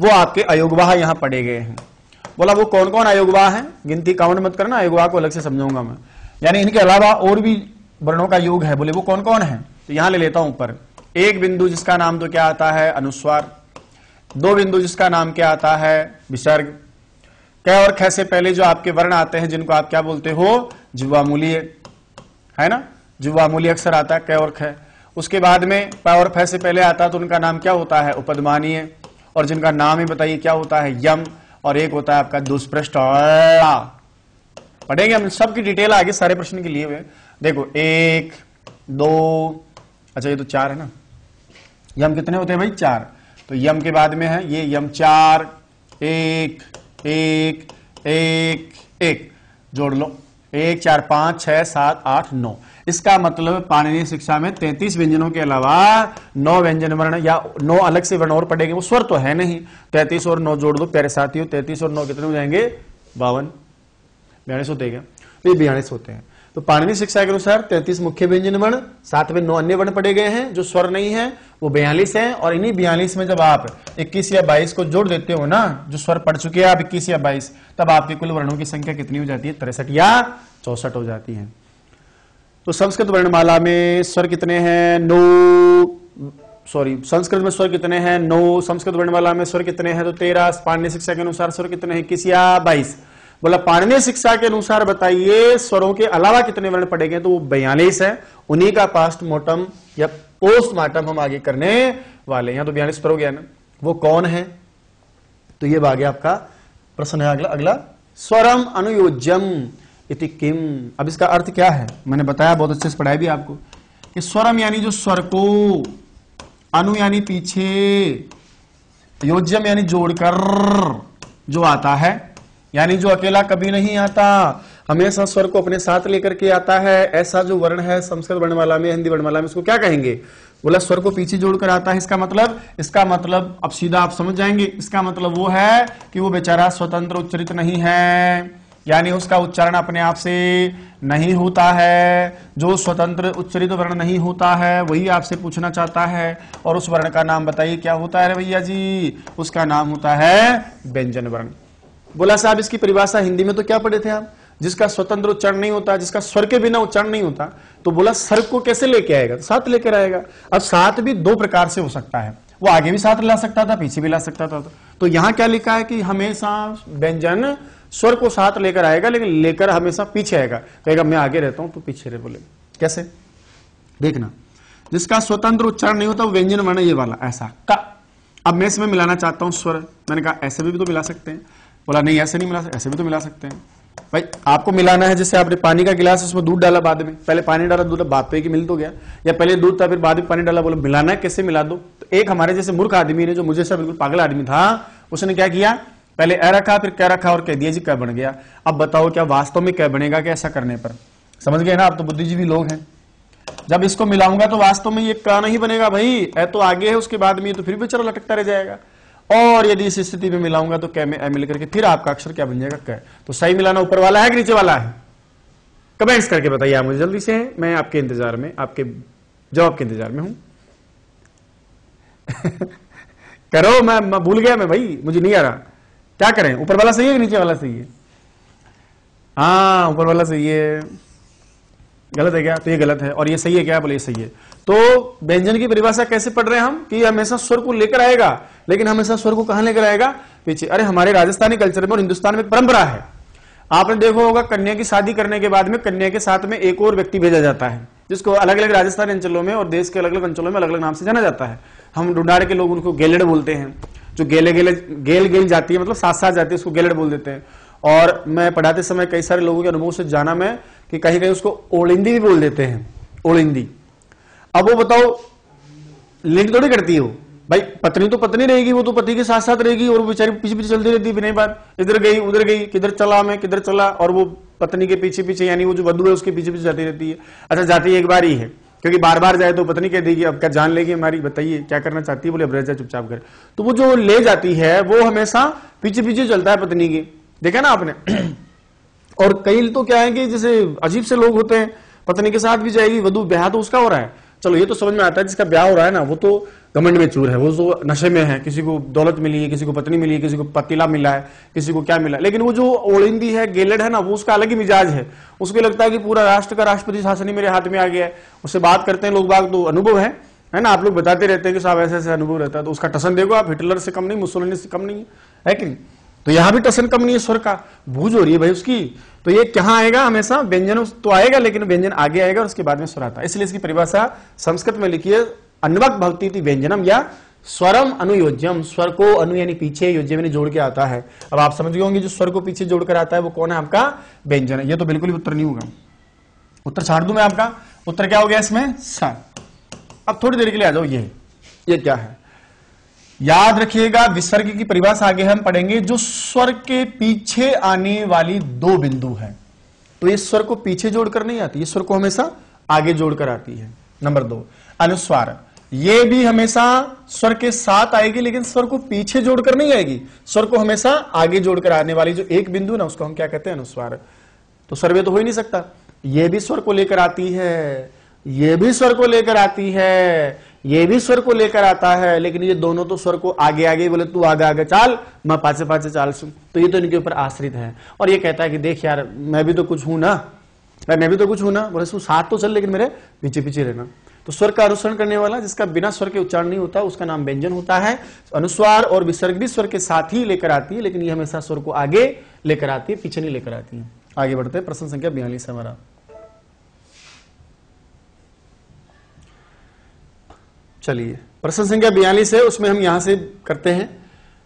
वो आपके अयोगवाह यहां पड़े गए हैं बोला वो कौन कौन अयोगवाह है गिनती काउंट मत करना अयोगवाह को अलग से समझाऊंगा मैं यानी इनके अलावा और भी वर्णों का योग है बोले वो कौन कौन है तो यहां ले लेता हूं ऊपर एक बिंदु जिसका नाम तो क्या आता है अनुस्वार दो बिंदु जिसका नाम क्या आता है विसर्ग क और ख से पहले जो आपके वर्ण आते हैं जिनको आप क्या बोलते हो जुवामूल्य है ना जुवामूल्य अक्सर आता है क और ख उसके बाद में प और फ से पहले आता तो उनका नाम क्या होता है उपदमानीय और जिनका नाम ही बताइए क्या होता है यम और एक होता है आपका दुष्पृष्ट पढ़ेंगे हम सबकी डिटेल आगे सारे प्रश्न के लिए हुए देखो एक दो अच्छा ये तो चार है ना यम कितने होते हैं भाई चार तो यम के बाद में है ये यम चार एक एक एक एक जोड़ लो एक चार पांच छह सात आठ नौ इसका मतलब पाणनीय शिक्षा में तैतीस व्यंजनों के अलावा नौ व्यंजन वर्ण या नौ अलग से वर्ण और पड़ेंगे वो स्वर तो है नहीं तैतीस और नौ जोड़ दो प्यारे साथियों तैतीस और नौ कितने हो जाएंगे बावन बयालीस होते हैं तो ये बयालीस होते हैं तो पाणनी शिक्षा के अनुसार तैतीस मुख्य व्यंजन वर्ण साथ में नौ अन्य वर्ण पड़े गए हैं जो स्वर नहीं है वो बयालीस है और इन्हीं बयालीस में जब आप इक्कीस या बाईस को जोड़ देते हो ना जो स्वर पड़ चुके हैं आप इक्कीस या बाईस तब आपके कुल वर्णों की संख्या कितनी हो जाती है तिरसठ या चौसठ हो जाती है तो संस्कृत वर्णमाला में स्वर कितने हैं नौ सॉरी संस्कृत में स्वर कितने हैं नौ संस्कृत वर्णमाला में स्वर कितने हैं तो तेरह पांडवी शिक्षा के अनुसार स्वर कितने हैं इक्कीस या बाईस बोला पाणनीय शिक्षा के अनुसार बताइए स्वरों के अलावा कितने वर्ण पड़े तो वो बयालीस है उन्हीं का पास्ट या पोस्टमार्टम हम आगे करने वाले यहां तो बयालीस पर हो गया ना वो कौन है तो ये आ गया आपका प्रश्न है अगला अगला स्वरम अनुयोज्यम इति किम अब इसका अर्थ क्या है मैंने बताया बहुत अच्छे से पढ़ाया भी आपको कि स्वरम यानी जो स्वर को अनु यानी पीछे योज्यम यानी जोड़कर जो आता है यानी जो अकेला कभी नहीं आता हमेशा स्वर को अपने साथ लेकर के आता है ऐसा जो वर्ण है संस्कृत वर्णमाला में हिंदी वर्णमाला में इसको क्या कहेंगे बोला स्वर को पीछे जोड़कर आता है इसका मतलब इसका मतलब अब सीधा आप समझ जाएंगे इसका मतलब वो है कि वो बेचारा स्वतंत्र उच्चरित नहीं है यानी उसका उच्चारण अपने आप से नहीं होता है जो स्वतंत्र उच्चरित वर्ण नहीं होता है वही आपसे पूछना चाहता है और उस वर्ण का नाम बताइए क्या होता है भैया जी उसका नाम होता है व्यंजन वर्ण बोला साहब इसकी परिभाषा हिंदी में तो क्या पढ़े थे आप जिसका स्वतंत्र उच्चारण नहीं होता जिसका स्वर के बिना उच्चारण नहीं होता तो बोला सर को कैसे लेके आएगा तो साथ लेकर आएगा अब साथ भी दो प्रकार से हो सकता है वो आगे भी साथ ला सकता था पीछे भी ला सकता था तो यहां क्या लिखा है कि हमेशा व्यंजन स्वर को साथ लेकर आएगा लेकिन लेकर हमेशा पीछे आएगा कहेगा मैं आगे रहता हूं तो पीछे रह बोले कैसे देखना जिसका स्वतंत्र उच्चारण नहीं होता व्यंजन वर्ण ये वाला ऐसा का अब मैं इसमें मिलाना चाहता हूं स्वर मैंने कहा ऐसे भी तो मिला सकते हैं बोला नहीं ऐसे नहीं मिला ऐसे भी तो मिला सकते हैं भाई आपको मिलाना है जैसे आपने पानी का गिलास उसमें दूध डाला बाद में पहले पानी डाला दूध बाद पे कि मिल तो गया या पहले दूध था फिर बाद में पानी डाला बोला मिलाना है कैसे मिला दो तो एक हमारे जैसे मूर्ख आदमी ने जो मुझे सब बिल्कुल पागल आदमी था उसने क्या किया पहले ए रखा फिर क्या रखा और कह दिया जी क्या बन गया अब बताओ क्या वास्तव में क्या बनेगा क्या ऐसा करने पर समझ गए ना आप तो बुद्धिजीवी लोग हैं जब इसको मिलाऊंगा तो वास्तव में ये कहना नहीं बनेगा भाई ऐ तो आगे है उसके बाद में तो फिर बेचारा लटकता रह जाएगा और यदि इस स्थिति में मिलाऊंगा तो कै में ए मिलकर के फिर आपका अक्षर क्या बन जाएगा कै तो सही मिलाना ऊपर वाला है कि नीचे वाला है कमेंट्स करके बताइए आप मुझे जल्दी से मैं आपके इंतजार में आपके जवाब के इंतजार में हूं *laughs* करो मैं, मैं भूल गया मैं भाई मुझे नहीं आ रहा क्या करें ऊपर वाला सही है कि नीचे वाला सही है हाँ ऊपर वाला सही है गलत है क्या तो ये गलत है और ये सही है क्या बोले सही है तो व्यंजन की परिभाषा कैसे पढ़ रहे हम कि हमेशा स्वर को लेकर आएगा लेकिन हमेशा स्वर को कहां लेकर आएगा पीछे अरे हमारे राजस्थानी कल्चर में और हिंदुस्तान में परंपरा है आपने देखा होगा कन्या की शादी करने के बाद में कन्या के साथ में एक और व्यक्ति भेजा जाता है जिसको अलग अलग राजस्थान अंचलों में और देश के अलग अलग अंचलों में अलग अलग नाम से जाना जाता है हम डुडाड़ के लोग उनको गेलड़ बोलते हैं जो गेले गेले गेल गेल जाती है मतलब साथ साथ जाती है उसको गेलड़ बोल देते हैं और मैं पढ़ाते समय कई सारे लोगों के अनुभव से जाना मैं कि कहीं कहीं उसको ओलिंदी भी बोल देते हैं ओलिंदी अब वो बताओ लिंक थोड़ी करती हो भाई पत्नी तो पत्नी रहेगी वो तो पति के साथ साथ रहेगी और बेचारी पीछे पीछे चलती रहती बिना बार इधर गई उधर गई किधर चला मैं किधर चला और वो पत्नी के पीछे पीछे यानी वो जो वधु है उसके पीछे पीछे जाती रहती है अच्छा जाती है एक बार ही है क्योंकि बार बार जाए तो पत्नी कह देगी अब क्या जान लेगी हमारी बताइए क्या करना चाहती है बोले अब रह जाए चुपचाप कर तो वो जो ले जाती है वो हमेशा पीछे पीछे चलता है पत्नी के देखा ना आपने और कई तो क्या है कि जैसे अजीब से लोग होते हैं पत्नी के साथ भी जाएगी वधु ब्याह तो उसका हो रहा है चलो ये तो समझ में आता है जिसका ब्याह हो रहा है ना वो तो घमंड में चूर है वो जो तो नशे में है किसी को दौलत मिली है किसी को पत्नी मिली है किसी को पतीला मिला है किसी को क्या मिला है लेकिन वो जो ओलिंदी है गेलड है ना वो उसका अलग ही मिजाज है उसको लगता है कि पूरा राष्ट्र का राष्ट्रपति शासन ही मेरे हाथ में आ गया है उससे बात करते हैं लोग बाग तो अनुभव है है ना आप लोग बताते रहते हैं कि साहब ऐसे ऐसे अनुभव रहता है तो उसका टसन देखो आप हिटलर से कम नहीं मुसोलिनी से कम नहीं है कि नहीं तो यहां भी टसन कम नहीं है स्वर का भूज हो रही है भाई उसकी तो ये कहां आएगा हमेशा व्यंजन तो आएगा लेकिन व्यंजन आगे आएगा और उसके बाद में स्वर आता है इसलिए इसकी परिभाषा संस्कृत में लिखी है अनवक भक्ति व्यंजनम या स्वरम अनुयोज्यम स्वर को अनु यानी पीछे योज्य में जोड़ के आता है अब आप समझ गए होंगे जो स्वर को पीछे जोड़कर आता है वो कौन है आपका व्यंजन है ये तो बिल्कुल उत्तर नहीं होगा उत्तर छाड़ दू मैं आपका उत्तर क्या हो गया इसमें सर अब थोड़ी देर के लिए आ जाओ ये ये क्या है याद रखिएगा विसर्ग की परिभाषा आगे हम पढ़ेंगे जो स्वर के पीछे आने वाली दो बिंदु है तो ये स्वर को पीछे जोड़कर नहीं आती ये स्वर को हमेशा आगे जोड़कर आती है नंबर दो अनुस्वार ये भी हमेशा स्वर के साथ आएगी लेकिन स्वर को पीछे जोड़कर नहीं आएगी स्वर को हमेशा आगे जोड़कर आने वाली जो एक बिंदु ना उसको हम क्या कहते हैं अनुस्वार तो सर्वे तो हो ही नहीं सकता ये भी स्वर को लेकर आती है ये भी स्वर को लेकर आती है ये भी स्वर को लेकर आता है लेकिन ये दोनों तो स्वर को आगे आगे बोले तू आगे आगे चाल मैं पाचे पाचे चाल सुन तो ये तो इनके ऊपर आश्रित है और ये कहता है कि देख यार मैं भी तो कुछ हूं ना मैं भी तो कुछ हूं ना बोले तू साथ तो चल लेकिन मेरे पीछे पीछे रहना तो स्वर का अनुसरण करने वाला जिसका बिना स्वर के उच्चारण नहीं होता उसका नाम व्यंजन होता है अनुस्वार और विसर्ग भी स्वर के साथ ही लेकर आती है लेकिन ये हमेशा स्वर को आगे लेकर आती है पीछे नहीं लेकर आती है आगे बढ़ते हैं प्रश्न संख्या बयालीस हमारा चलिए प्रश्न संख्या बयालीस है उसमें हम यहां से करते हैं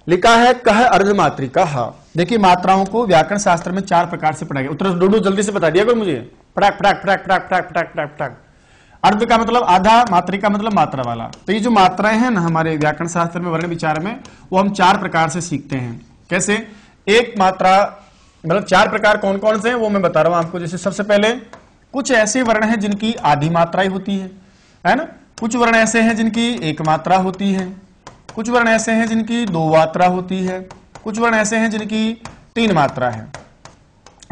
लिखा है कह अर्धमात्रिका देखिए मात्राओं को व्याकरण शास्त्र में चार प्रकार से पढ़ा गया उत्तर डोडो जल्दी से बता दिया कोई मुझे पटाक पटाक पटाक पटाक पटाक पटाक पटाक पटाक अर्ध का मतलब आधा मात्रिक का मतलब मात्रा वाला तो ये जो मात्राएं हैं ना हमारे व्याकरण शास्त्र में वर्ण विचार में वो हम चार प्रकार से सीखते हैं कैसे एक मात्रा मतलब चार प्रकार कौन कौन से हैं वो मैं बता रहा हूं आपको जैसे सबसे पहले कुछ ऐसे वर्ण हैं जिनकी आधी मात्राएं होती है है ना कुछ वर्ण ऐसे हैं जिनकी एक मात्रा होती है कुछ वर्ण ऐसे हैं जिनकी दो मात्रा होती है कुछ वर्ण ऐसे हैं जिनकी तीन मात्रा है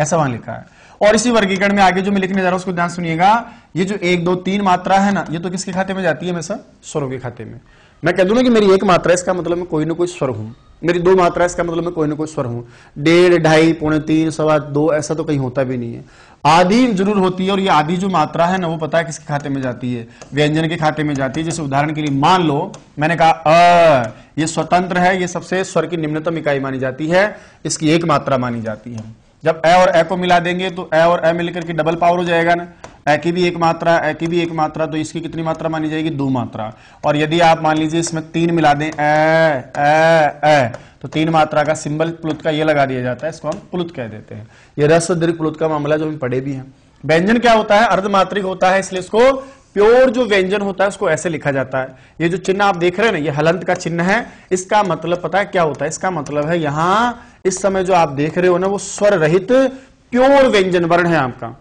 ऐसा वहां लिखा है और इसी वर्गीकरण में आगे जो मैं लिखने जा रहा हूं उसको ध्यान सुनिएगा ये जो एक दो तीन मात्रा है ना ये तो किसके खाते में जाती है हमेशा स्वरों के खाते में मैं कह दूंगा कि मेरी एक मात्रा इसका मतलब मैं कोई ना कोई स्वर हूं मेरी दो मात्रा इसका मतलब मैं कोई ना कोई स्वर हूं डेढ़ ढाई पौने तीन सवा दो ऐसा तो कहीं होता भी नहीं है आधी जरूर होती है और ये आधी जो मात्रा है ना वो पता है किसके खाते में जाती है व्यंजन के खाते में जाती है जैसे उदाहरण के लिए मान लो मैंने कहा अ ये स्वतंत्र है ये सबसे स्वर की निम्नतम इकाई मानी जाती है इसकी एक मात्रा मानी जाती है जब ए और ए को मिला देंगे तो ए और ए मिलकर के डबल पावर हो जाएगा ना ए की भी एक मात्रा ए की भी एक मात्रा तो इसकी कितनी मात्रा मानी जाएगी दो मात्रा और यदि आप मान लीजिए इसमें तीन मिला दें ए ए ए तो तीन मात्रा का सिंबल प्लुत का ये लगा दिया जाता है इसको हम प्लुत कह देते हैं ये रस दीर्घ प्लुत का मामला जो हम पढ़े भी हैं व्यंजन क्या होता है अर्धमात्रिक होता है इसलिए इसको प्योर जो व्यंजन होता है उसको ऐसे लिखा जाता है ये जो चिन्ह आप देख रहे हैं ना ये हलंत का चिन्ह है इसका मतलब पता है क्या होता है इसका मतलब है यहां इस समय जो आप देख रहे हो ना वो स्वर रहित प्योर व्यंजन वर्ण है आपका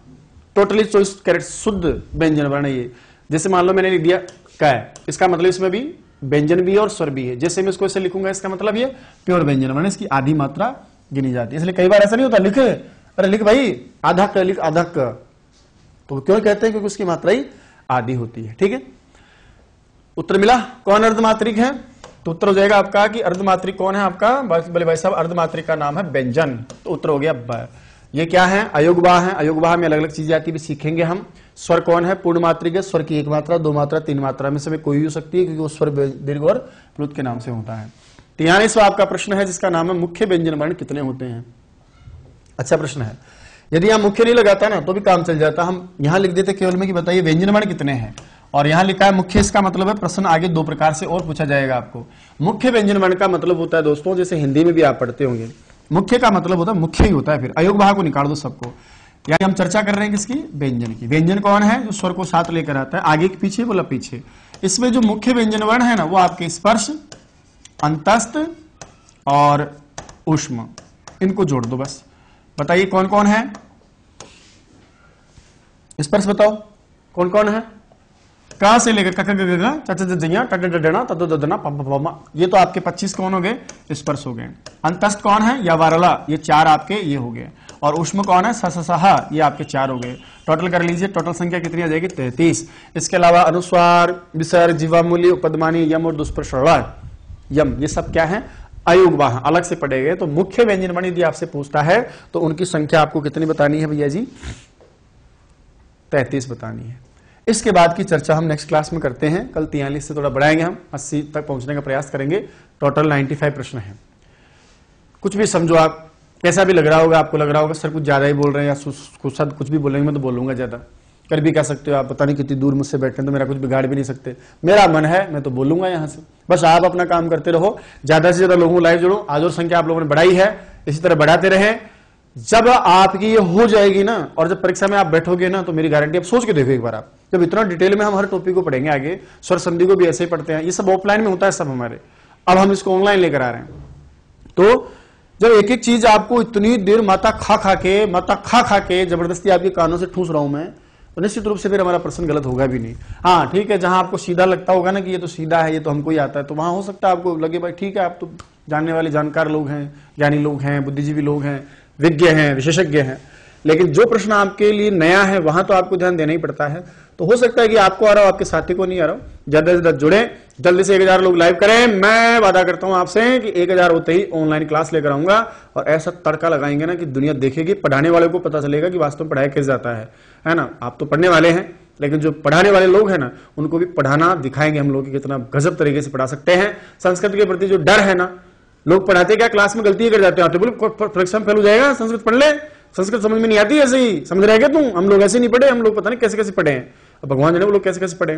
टोटली चौबीस कैरेट शुद्ध व्यंजन वर्ण है ये जैसे मान लो मैंने लिख दिया क्या है इसका मतलब इसमें भी व्यंजन भी और स्वर भी है जैसे मैं इसको ऐसे लिखूंगा इसका मतलब ये प्योर व्यंजन वर्ण इसकी आधी मात्रा गिनी जाती है इसलिए कई बार ऐसा नहीं होता लिख अरे लिख भाई आधा क लिख आधा क तो क्यों कहते हैं क्योंकि उसकी मात्रा ही आधी होती है ठीक है उत्तर मिला कौन अर्धमात्रिक है तो उत्तर हो जाएगा आपका कि अर्धमात्रिक कौन है आपका बोले भाई साहब अर्धमात्रिक का नाम है व्यंजन तो उत्तर हो गया ये क्या है अयोगवाह है अयोगवाह में अलग अलग चीजें आती है सीखेंगे हम स्वर कौन है पूर्ण मात्रिक स्वर की एक मात्रा दो मात्रा तीन मात्रा में से कोई हो सकती है क्योंकि वो स्वर दीर्घ और प्लुत के नाम से होता है तिहानीसवा आपका प्रश्न है जिसका नाम है मुख्य व्यंजन वर्ण कितने होते हैं अच्छा प्रश्न है यदि यहाँ मुख्य नहीं लगाता ना तो भी काम चल जाता हम यहाँ लिख देते केवल में कि बताइए व्यंजन वर्ण कितने हैं और यहाँ लिखा है मुख्य इसका मतलब है प्रश्न आगे दो प्रकार से और पूछा जाएगा आपको मुख्य व्यंजन वर्ण का मतलब होता है दोस्तों जैसे हिंदी में भी आप पढ़ते होंगे मुख्य का मतलब होता है मुख्य ही होता है फिर अयोग भाग को निकाल दो सबको यानी हम चर्चा कर रहे हैं किसकी व्यंजन की व्यंजन कौन है जो स्वर को साथ लेकर आता है आगे के पीछे बोला पीछे इसमें जो मुख्य व्यंजन वर्ण है ना वो आपके स्पर्श अंतस्त और उष्म इनको जोड़ दो बस बताइए कौन कौन है स्पर्श बताओ कौन कौन है कहा से लेकर कक टटना तदना पम ये तो आपके 25 कौन हो गए स्पर्श हो गए अंतस्थ कौन है या वारला ये चार आपके ये हो गए और उष्म कौन है ससहा ये आपके चार हो गए टोटल कर लीजिए टोटल संख्या कितनी आ जाएगी तैतीस इसके अलावा अनुस्वार विसर जीवामूल्य उपदमानी यम और दुष्प्रसरण यम ये सब क्या है अयुग वाह अलग से पड़े गए तो मुख्य व्यंजन मणि यदि आपसे पूछता है तो उनकी संख्या आपको कितनी बतानी है भैया जी तैतीस बतानी है इसके बाद की चर्चा हम नेक्स्ट क्लास में करते हैं कल तियालीस से थोड़ा बढ़ाएंगे हम अस्सी तक पहुंचने का प्रयास करेंगे टोटल नाइन्टी फाइव प्रश्न है कुछ भी समझो आप कैसा भी लग रहा होगा आपको लग रहा होगा सर कुछ ज्यादा ही बोल रहे हैं या कुछ साथ कुछ भी बोलेंगे मैं तो बोलूंगा ज्यादा कर भी कह सकते हो आप पता नहीं कितनी दूर मुझसे बैठे हैं तो मेरा कुछ बिगाड़ भी नहीं सकते मेरा मन है मैं तो बोलूंगा यहाँ से बस आप अपना काम करते रहो ज्यादा से ज्यादा लोगों को लाइव जोड़ो आज और संख्या आप लोगों ने बढ़ाई है इसी तरह बढ़ाते रहें जब आपकी ये हो जाएगी ना और जब परीक्षा में आप बैठोगे ना तो मेरी गारंटी आप सोच के देखो एक बार आप जब इतना डिटेल में हम हर टॉपिक को पढ़ेंगे आगे स्वर संधि को भी ऐसे ही पढ़ते हैं ये सब ऑफलाइन में होता है सब हमारे अब हम इसको ऑनलाइन लेकर आ रहे हैं तो जब एक एक चीज आपको इतनी देर माता खा खा के माता खा खा के जबरदस्ती आपके कानों से ठूस रहा हूं मैं तो निश्चित रूप से फिर हमारा प्रश्न गलत होगा भी नहीं हाँ ठीक है जहां आपको सीधा लगता होगा ना कि ये तो सीधा है ये तो हमको ही आता है तो वहां हो सकता है आपको लगे भाई ठीक है आप तो जानने वाले जानकार लोग हैं ज्ञानी लोग हैं बुद्धिजीवी लोग हैं विज्ञ हैं विशेषज्ञ हैं लेकिन जो प्रश्न आपके लिए नया है वहां तो आपको ध्यान देना ही पड़ता है तो हो सकता है कि आपको आ रहा हो आपके साथी को नहीं आ रहा हूं ज्यादा से ज्यादा जुड़े जल्दी से एक हजार लोग लाइव करें मैं वादा करता हूं आपसे कि एक हजार होते ही ऑनलाइन क्लास लेकर आऊंगा और ऐसा तड़का लगाएंगे ना कि दुनिया देखेगी पढ़ाने वाले को पता चलेगा कि वास्तव में पढ़ाया कैसे जाता है है ना आप तो पढ़ने वाले हैं लेकिन जो पढ़ाने वाले लोग हैं ना उनको भी पढ़ाना दिखाएंगे हम लोग कितना गजब तरीके से पढ़ा सकते हैं संस्कृत के प्रति जो डर है ना लोग पढ़ाते क्या क्लास में गलती कर जाते हैं तो बिल्कुल परीक्षा में हो जाएगा संस्कृत पढ़ ले संस्कृत समझ में नहीं आती ऐसे ही समझ रहे तुम हम लोग ऐसे नहीं पढ़े हम लोग पता नहीं कैसे कैसे पढ़े हैं भगवान जाने वो लोग कैसे कैसे पढ़े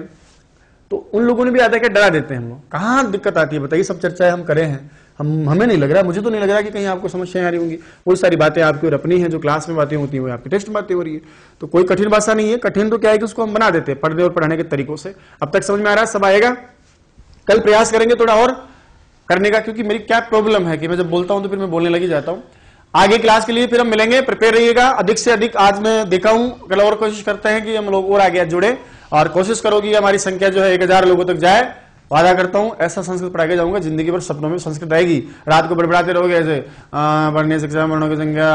तो उन लोगों ने भी आता है डरा देते हैं हम लोग कहाँ दिक्कत आती है बताइए सब चर्चाएं हम करे हैं हम हमें नहीं लग रहा मुझे तो नहीं लग रहा कि कहीं आपको समस्याएं आ रही होंगी वो सारी बातें आपकी और अपनी हैं जो क्लास में बातें होती हैं आपकी टेस्ट बातें हो रही है तो कोई कठिन भाषा नहीं है कठिन तो क्या है कि उसको हम बना देते हैं पढ़ने और पढ़ाने के तरीकों से अब तक समझ में आ रहा है सब आएगा कल प्रयास करेंगे थोड़ा और करने का क्योंकि मेरी क्या प्रॉब्लम है कि मैं जब बोलता हूं तो फिर मैं बोलने लगी जाता हूं आगे क्लास के लिए फिर हम मिलेंगे प्रिपेयर रहिएगा अधिक से अधिक आज मैं देखा हूं कल और कोशिश करते हैं कि हम लोग और आगे जुड़े और कोशिश करोगी हमारी संख्या जो है एक हजार लोगों तक जाए वादा करता हूं ऐसा संस्कृत पढ़ा के जाऊंगा जिंदगी भर सपनों में संस्कृत आएगी रात को बड़बड़ाते रहोगे ऐसे बढ़ने से वर्णों की संख्या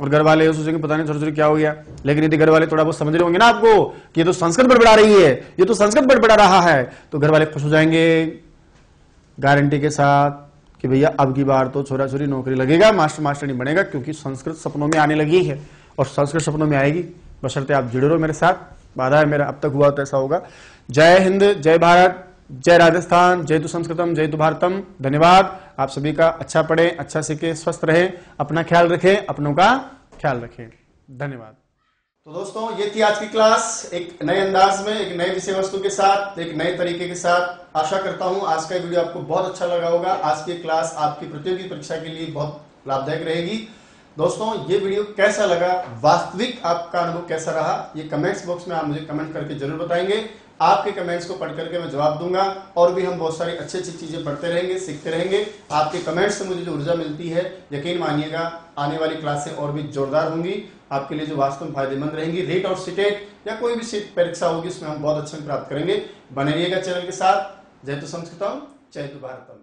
और घर वाले ये सोचेंगे पता नहीं छोटे छोटे क्या हो गया लेकिन यदि घर वाले थोड़ा बहुत समझ रहे होंगे ना आपको कि ये तो संस्कृत बड़बड़ा रही है ये तो संस्कृत बड़बड़ा रहा है तो घर वाले खुश हो जाएंगे गारंटी के साथ कि भैया अब की बार तो छोरा छोरी नौकरी लगेगा मास्टर मास्टर नहीं बनेगा क्योंकि संस्कृत सपनों में आने लगी है और संस्कृत सपनों में आएगी बशर्ते आप जुड़े रहो मेरे साथ बाधा है मेरा अब तक हुआ तो ऐसा होगा जय हिंद जय भारत जय राजस्थान जय तु संस्कृतम जय तु भारतम धन्यवाद आप सभी का अच्छा पढ़े अच्छा सीखे स्वस्थ रहे अपना ख्याल रखें अपनों का ख्याल रखें धन्यवाद तो दोस्तों ये थी आज की क्लास एक नए अंदाज में एक नए विषय वस्तु के साथ एक नए तरीके के साथ आशा करता हूं आज का वीडियो आपको बहुत अच्छा लगा होगा आज की क्लास आपकी प्रतियोगी परीक्षा के लिए बहुत लाभदायक रहेगी दोस्तों ये वीडियो कैसा लगा वास्तविक आपका अनुभव कैसा रहा ये कमेंट्स बॉक्स में आप मुझे कमेंट करके जरूर बताएंगे आपके कमेंट्स को पढ़ करके मैं जवाब दूंगा और भी हम बहुत सारी अच्छी अच्छी चीजें पढ़ते रहेंगे सीखते रहेंगे आपके कमेंट्स से मुझे जो ऊर्जा मिलती है यकीन मानिएगा आने वाली क्लासें और भी जोरदार होंगी आपके लिए जो वास्तव में फायदेमंद रहेंगी रेट और सिटेट या कोई भी सीट परीक्षा होगी उसमें हम बहुत अच्छे प्राप्त करेंगे बने रहिएगा चैनल के साथ जय तो संस्कृतम जय तो भारतम